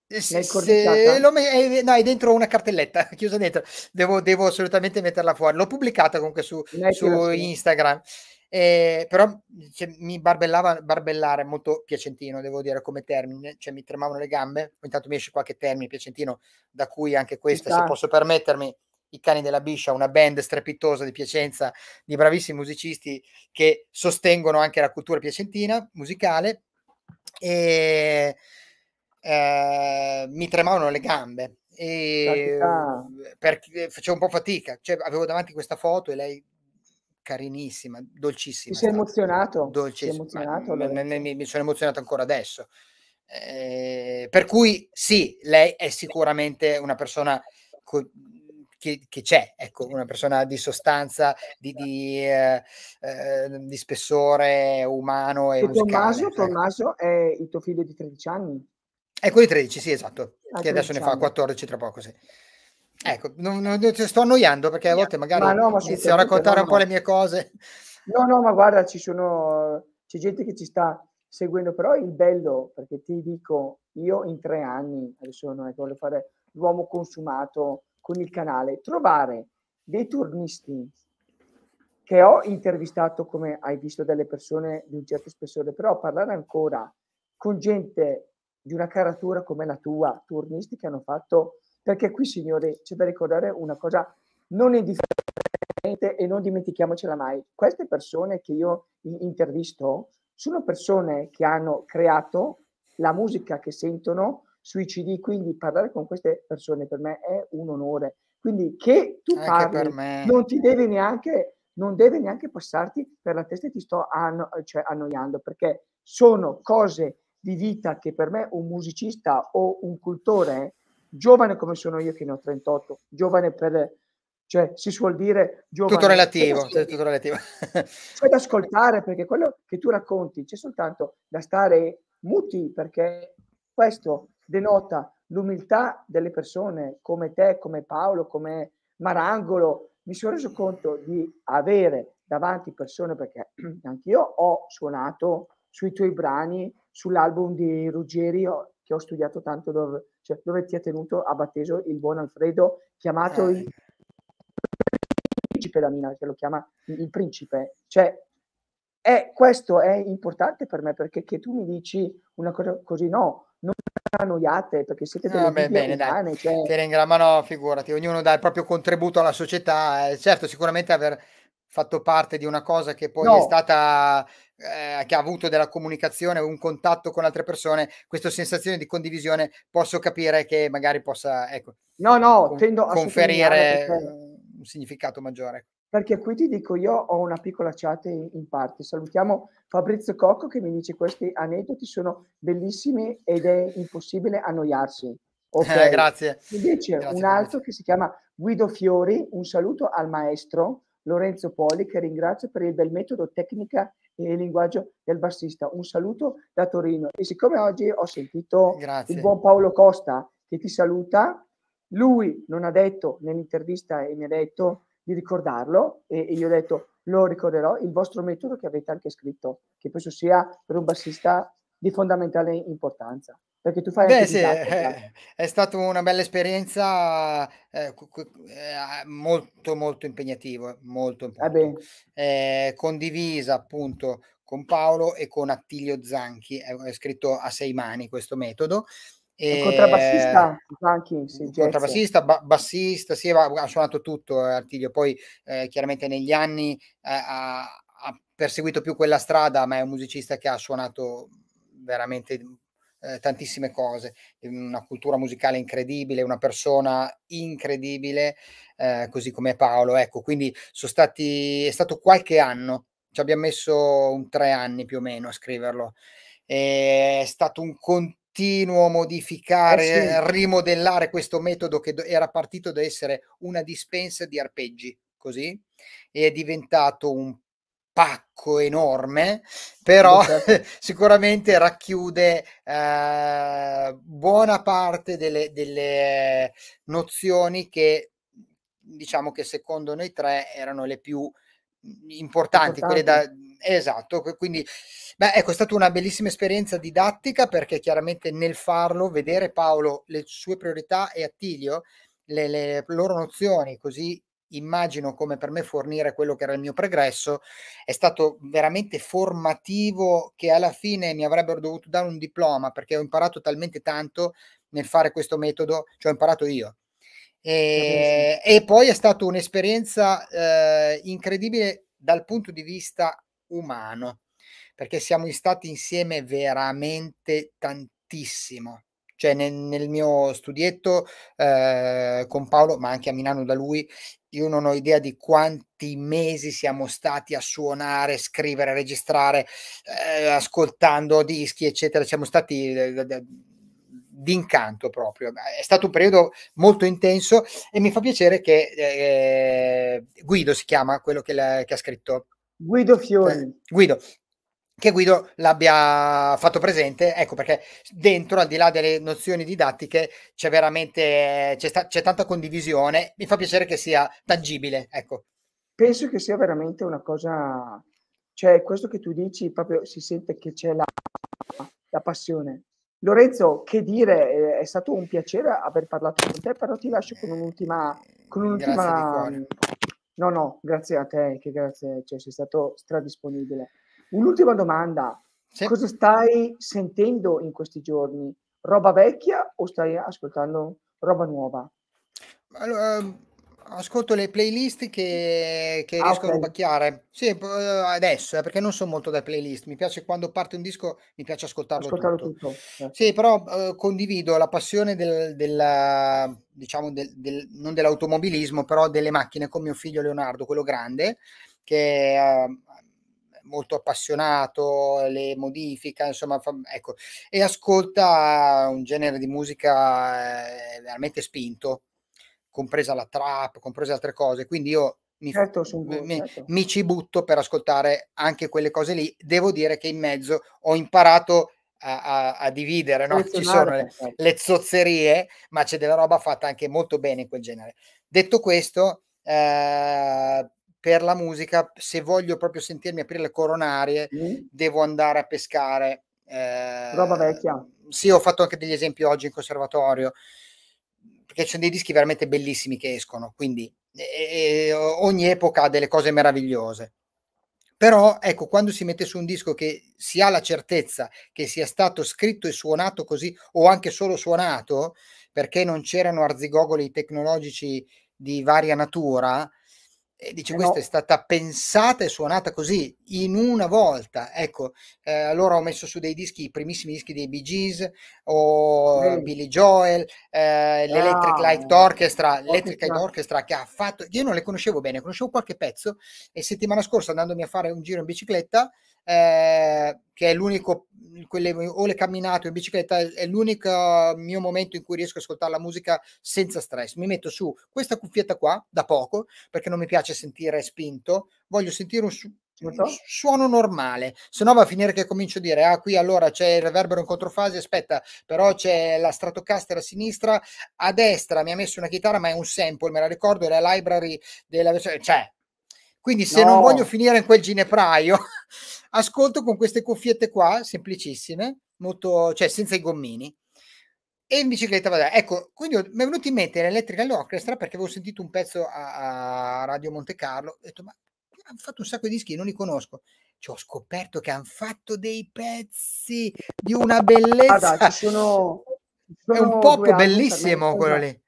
Eh, se, se lo me- eh, no, è dentro una cartelletta chiusa dentro. Devo, devo assolutamente metterla fuori. L'ho pubblicata comunque su, su Instagram. Eh, però cioè, mi barbellava barbellare molto piacentino, devo dire, come termine, cioè mi tremavano le gambe. Intanto mi esce qualche termine piacentino, da cui anche questa, se posso permettermi, i Cani della Biscia, una band strepitosa di Piacenza, di bravissimi musicisti che sostengono anche la cultura piacentina musicale. E eh, mi tremavano le gambe e perché facevo un po' fatica. Cioè, avevo davanti questa foto e lei carinissima, dolcissima. Ti sei emozionato? Dolcissima. Sei emozionato, ma, mi, mi, sono emozionato ancora adesso. Eh, per cui sì, lei è sicuramente una persona co- che, che, c'è, ecco, una persona di sostanza, di, di, eh, eh, di spessore umano. E Tommaso, ecco. Tommaso è il tuo figlio di 13 anni? Ecco i 13, sì, esatto. Ah, che adesso ne fa 14 tra poco, sì. Ecco, non, non, sto annoiando perché a volte magari ma no, ma inizio a raccontare no, un po' le mie cose. No, no, ma guarda, ci sono, c'è gente che ci sta seguendo, però il bello, perché ti dico, io in tre anni, adesso non è che voglio fare l'uomo consumato con il canale, trovare dei turnisti che ho intervistato, come hai visto, delle persone di un certo spessore, però parlare ancora con gente di una caratura come la tua, turnisti che hanno fatto, perché qui signori c'è da ricordare una cosa non indifferente e non dimentichiamocela mai, queste persone che io intervisto sono persone che hanno creato la musica che sentono sui CD, quindi parlare con queste persone per me è un onore. Quindi che tu parli non ti devi neanche, non deve neanche passarti per la testa e ti sto anno, cioè, annoiando perché sono cose di vita che per me un musicista o un cultore, giovane come sono io che ne ho 38, giovane per, cioè si suol dire giovane. Tutto relativo, c'è tutto relativo. c'è cioè, da ascoltare perché quello che tu racconti c'è soltanto da stare muti perché questo denota l'umiltà delle persone come te, come Paolo, come Marangolo. Mi sono reso conto di avere davanti persone perché anch'io ho suonato sui tuoi brani, sull'album di Ruggeri che ho studiato tanto, dove, cioè, dove ti ha tenuto a batteso il buon Alfredo, chiamato eh. il principe Lamina, che lo chiama il principe. Cioè, è, questo è importante per me perché che tu mi dici una cosa così, no, non annoiate perché siete delle ah, beh, bene, umane, dai. Cioè... Ti ringrazio, ma no, figurati, ognuno dà il proprio contributo alla società, eh, certo, sicuramente aver fatto parte di una cosa che poi no. è stata eh, che ha avuto della comunicazione un contatto con altre persone questa sensazione di condivisione posso capire che magari possa ecco no no con, a conferire perché... un significato maggiore perché qui ti dico io ho una piccola chat in, in parte salutiamo Fabrizio Cocco che mi dice questi aneddoti sono bellissimi ed è impossibile annoiarsi okay. eh, grazie invece grazie, un altro grazie. che si chiama Guido Fiori un saluto al maestro Lorenzo Poli che ringrazio per il bel metodo tecnica e linguaggio del bassista. Un saluto da Torino. E siccome oggi ho sentito Grazie. il buon Paolo Costa che ti saluta, lui non ha detto nell'intervista e mi ha detto di ricordarlo e, e io ho detto lo ricorderò, il vostro metodo che avete anche scritto, che penso sia per un bassista di fondamentale importanza perché tu fai Beh, sì, è, eh, è, stata una bella esperienza eh, eh molto molto impegnativa, molto, eh molto eh, condivisa appunto con Paolo e con Attilio Zanchi, è scritto a sei mani questo metodo. E, contrabbassista, Zanchi, sì, contrabbassista ba- bassista, sì, ha suonato tutto Attilio, poi eh, chiaramente negli anni ha, ha perseguito più quella strada, ma è un musicista che ha suonato veramente eh, tantissime cose, ehm, una cultura musicale incredibile, una persona incredibile, eh, così come Paolo. Ecco, quindi sono stati, è stato qualche anno, ci abbiamo messo un tre anni più o meno a scriverlo. È stato un continuo continuo eh modificare, eh sì. rimodellare questo metodo che era partito da essere una dispensa di arpeggi, così, e è diventato un pacco enorme, però certo. sicuramente racchiude eh, buona parte delle, delle, nozioni che diciamo che secondo noi tre erano le più importanti, importanti. quelle da esatto, quindi beh, ecco, è stata una bellissima esperienza didattica perché chiaramente nel farlo vedere Paolo le sue priorità e Attilio le, le loro nozioni così immagino come per me fornire quello che era il mio pregresso, è stato veramente formativo che alla fine mi avrebbero dovuto dare un diploma perché ho imparato talmente tanto nel fare questo metodo, cioè ho imparato io. E, ehm, e poi è stata un'esperienza eh, incredibile dal punto di vista umano, perché siamo stati insieme veramente tantissimo cioè nel, nel, mio studietto eh, con Paolo, ma anche a Milano da lui, io non ho idea di quanti mesi siamo stati a suonare, scrivere, registrare, eh, ascoltando dischi, eccetera. Siamo stati eh, d'incanto proprio. È stato un periodo molto intenso e mi fa piacere che eh, Guido si chiama, quello che, che ha scritto. Guido Fiori. Eh, Guido, che Guido l'abbia fatto presente, ecco perché dentro, al di là delle nozioni didattiche, c'è veramente c'è, sta, c'è tanta condivisione, mi fa piacere che sia tangibile, ecco. Penso che sia veramente una cosa, cioè questo che tu dici, proprio si sente che c'è la, la passione. Lorenzo, che dire, è stato un piacere aver parlato con te, però ti lascio con un'ultima... Con un'ultima... No, no, grazie a te, che grazie, cioè sei stato stradisponibile. Un'ultima domanda. Sì. Cosa stai sentendo in questi giorni? Roba vecchia o stai ascoltando roba nuova? Allora, ehm, ascolto le playlist che, che ah, riesco okay. a rubacchiare. Sì, eh, adesso, eh, perché non sono molto da playlist. Mi piace quando parte un disco, mi piace ascoltarlo, ascoltarlo tutto. tutto. Certo. Sì, però eh, condivido la passione del, della, diciamo, del, del, non dell'automobilismo, però delle macchine con mio figlio Leonardo, quello grande, che eh, molto appassionato, le modifica, insomma, fa, ecco, e ascolta un genere di musica eh, veramente spinto, compresa la trap, comprese altre cose, quindi io mi, certo, mi, certo. mi ci butto per ascoltare anche quelle cose lì, devo dire che in mezzo ho imparato a, a, dividere, no? ci sono le, certo. le, zozzerie, ma c'è della roba fatta anche molto bene in quel genere. Detto questo, eh, per la musica, se voglio proprio sentirmi aprire le coronarie, mm. devo andare a pescare. Eh, Roba vecchia. Sì, ho fatto anche degli esempi oggi in conservatorio, perché ci sono dei dischi veramente bellissimi che escono, quindi e, e ogni epoca ha delle cose meravigliose. Però ecco, quando si mette su un disco che si ha la certezza che sia stato scritto e suonato così, o anche solo suonato, perché non c'erano arzigogoli tecnologici di varia natura, e dice, eh questa è stata pensata e suonata così, in una volta. Ecco, eh, allora ho messo su dei dischi, i primissimi dischi dei Bee Gees, o mm. Billy Joel, eh, l'Electric ah, Light Orchestra, l'Electric Light Orchestra che ha fatto... Io non le conoscevo bene, conoscevo qualche pezzo e settimana scorsa andandomi a fare un giro in bicicletta eh, che è l'unico, quelle, o le camminate o in bicicletta, è l'unico mio momento in cui riesco a ascoltare la musica senza stress. Mi metto su questa cuffietta qua da poco perché non mi piace sentire spinto, voglio sentire un, su- suono normale, se no va a finire che comincio a dire ah qui allora c'è il reverbero in controfase, aspetta, però c'è la Stratocaster a sinistra, a destra mi ha messo una chitarra ma è un sample, me la ricordo, è la library della versione, cioè quindi se no. non voglio finire in quel ginepraio, ascolto con queste cuffiette qua, semplicissime, molto, cioè senza i gommini, e in bicicletta vado. Ecco, quindi mi è venuto in mente l'Electrical Orchestra perché avevo sentito un pezzo a, a Radio Monte Carlo, ho detto ma hanno fatto un sacco di dischi, non li conosco. Ci ho scoperto che hanno fatto dei pezzi di una bellezza. Guarda, ci sono, ci sono è un pop bellissimo quello lì.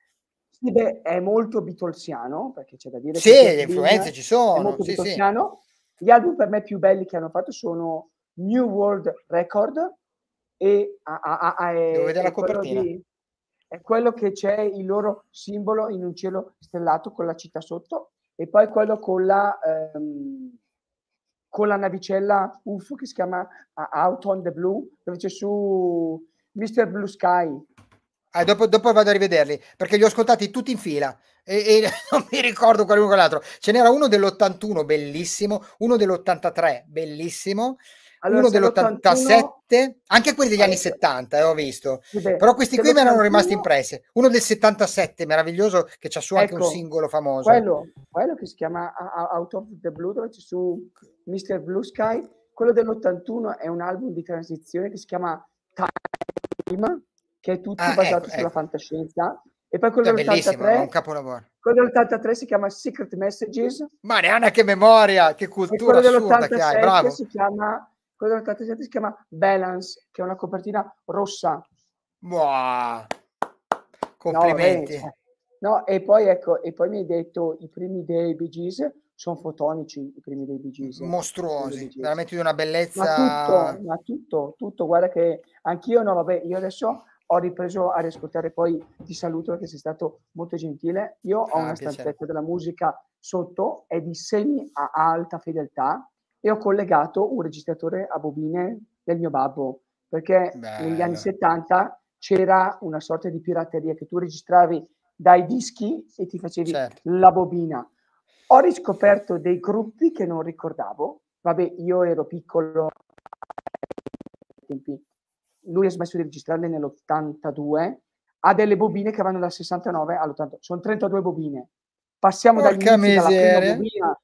Sì, è molto bitolsiano, perché c'è da dire sì, che... le influenze ci sono, sì, sì. Gli album per me più belli che hanno fatto sono New World Record e... A, a, a, Devo vedere la copertina. Di, è quello che c'è il loro simbolo in un cielo stellato con la città sotto e poi quello con la... Ehm, con la navicella UFO che si chiama Out on the Blue, dove c'è su Mr. Blue Sky. Eh, dopo, dopo, vado a rivederli perché li ho ascoltati tutti in fila e, e non mi ricordo qualunque con l'altro. Ce n'era uno dell'81, bellissimo, uno dell'83, bellissimo, allora, uno dell'87, anche quelli degli anni 70, eh, ho visto. beh, Però questi qui mi erano rimasti impressi. Uno del 77, meraviglioso, che c'ha su ecco, anche un ecco, singolo famoso. Quello, quello che si chiama Out of the Blue, dove c'è su Mr. Blue Sky. Quello dell'81 è un album di transizione che si chiama Time che è tutto ah, basato ecco, sulla ecco. fantascienza. E poi quello dell'83, quello dell'83 si chiama Secret Messages. Ma neanche che memoria, che cultura assurda che hai, bravo. Si chiama, quello dell'87 si chiama Balance, che è una copertina rossa. Wow. Complimenti. No, cioè, no, e poi ecco, e poi mi hai detto i primi dei Bee sono fotonici i primi dei Bee Mostruosi, Bee veramente di una bellezza. Ma tutto, ma tutto, tutto, guarda che anch'io no, vabbè, io adesso ho ripreso a riascoltare poi ti saluto perché sei stato molto gentile io ho ah, una piacere. stanzetta della musica sotto è di semi a alta fedeltà e ho collegato un registratore a bobine del mio babbo perché Bello. negli anni 70 c'era una sorta di pirateria che tu registravi dai dischi e ti facevi certo. la bobina ho riscoperto dei gruppi che non ricordavo vabbè io ero piccolo tempi lui ha smesso di registrarle nell'82, ha delle bobine che vanno dal 69 all'80, sono 32 bobine. Passiamo dal dalla bobina.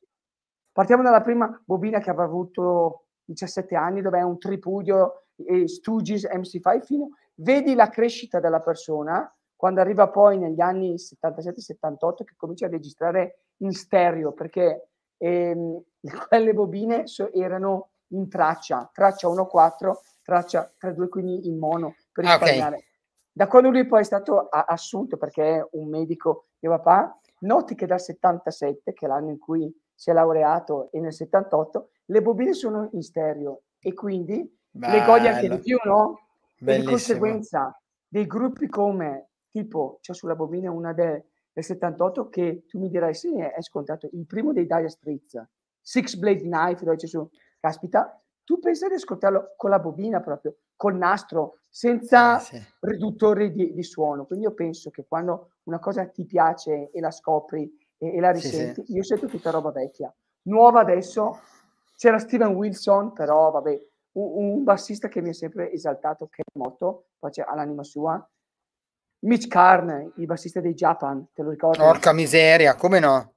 Partiamo dalla prima bobina che aveva avuto 17 anni, dove è un tripudio e eh, Stooges MC5 fino vedi la crescita della persona quando arriva poi negli anni 77-78 che comincia a registrare in stereo perché ehm, quelle bobine so, erano in traccia, traccia 1-4 traccia tra due quindi in mono per ah, risparmiare. Okay. Da quando lui poi è stato assunto perché è un medico mio papà, noti che dal 77, che è l'anno in cui si è laureato, e nel 78, le bobine sono in stereo e quindi Bello. le godi anche di più, no? Bellissimo. E di conseguenza dei gruppi come, tipo, c'è cioè sulla bobina una del, del 78 che tu mi dirai, sì, è scontato, il primo dei Dire Streets, Six Blade Knife, dove c'è su, caspita, tu pensi di ascoltarlo con la bobina proprio, col nastro, senza eh, sì. riduttore di, di, suono. Quindi io penso che quando una cosa ti piace e la scopri e, e la risenti, sì, io sento tutta roba vecchia. Nuova adesso c'era Steven Wilson, però vabbè, un, un bassista che mi ha sempre esaltato, che è morto, poi c'è all'anima sua, Mitch Karn, il bassista dei Japan, te lo ricordo? Porca miseria, come no?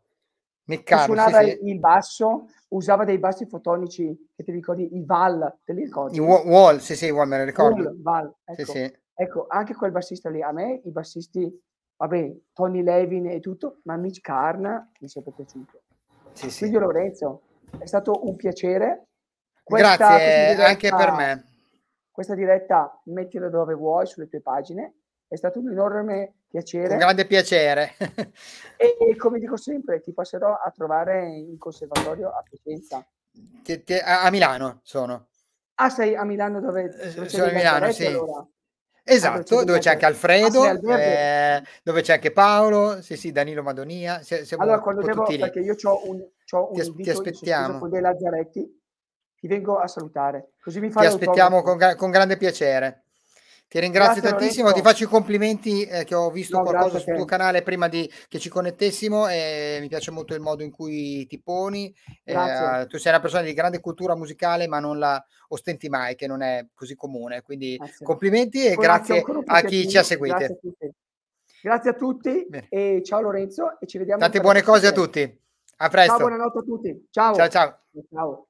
Meccano, suonava sì, sì. il basso, usava dei bassi fotonici che ti ricordi, i Val, te li ricordi? I Wall, sì sì, Wall me lo ricordo. Wall, Val, ecco. Sì, ecco, anche quel bassista lì, a me i bassisti, vabbè, Tony Levin e tutto, ma Mitch Carna mi è piaciuto. Sì, sì. Quindi Lorenzo, è stato un piacere. Questa, Grazie, questa diretta, anche per me. Questa diretta mettila dove vuoi, sulle tue pagine, è stato un enorme piacere. Un grande piacere. e, e, come dico sempre, ti passerò a trovare in conservatorio a Piacenza. Ti, ti, a, a, Milano sono. Ah, sei a Milano dove... Eh, dove sono a Milano, sì. Allora. Esatto, allora, dove c'è anche ah, Alfredo, ah, eh, dove c'è anche Paolo, sì sì, Danilo Madonia. Se, se allora, quando devo, perché lì. io ho un, ho un ti, ti aspettiamo. con dei Lazzaretti, ti vengo a salutare. Così mi fai ti aspettiamo con, con grande piacere. Ti ringrazio grazie, tantissimo, Lorenzo. ti faccio i complimenti eh, che ho visto no, qualcosa sul tuo canale prima di, che ci connettessimo e mi piace molto il modo in cui ti poni. Eh, eh, tu sei una persona di grande cultura musicale ma non la ostenti mai, che non è così comune. Quindi grazie. Ah, complimenti e grazie, grazie a chi ci ha seguito. Grazie a tutti, grazie a tutti e ciao Lorenzo e ci vediamo. Tante buone cose a tutti. A presto. Ciao, buonanotte a tutti. Ciao. Ciao. ciao. ciao.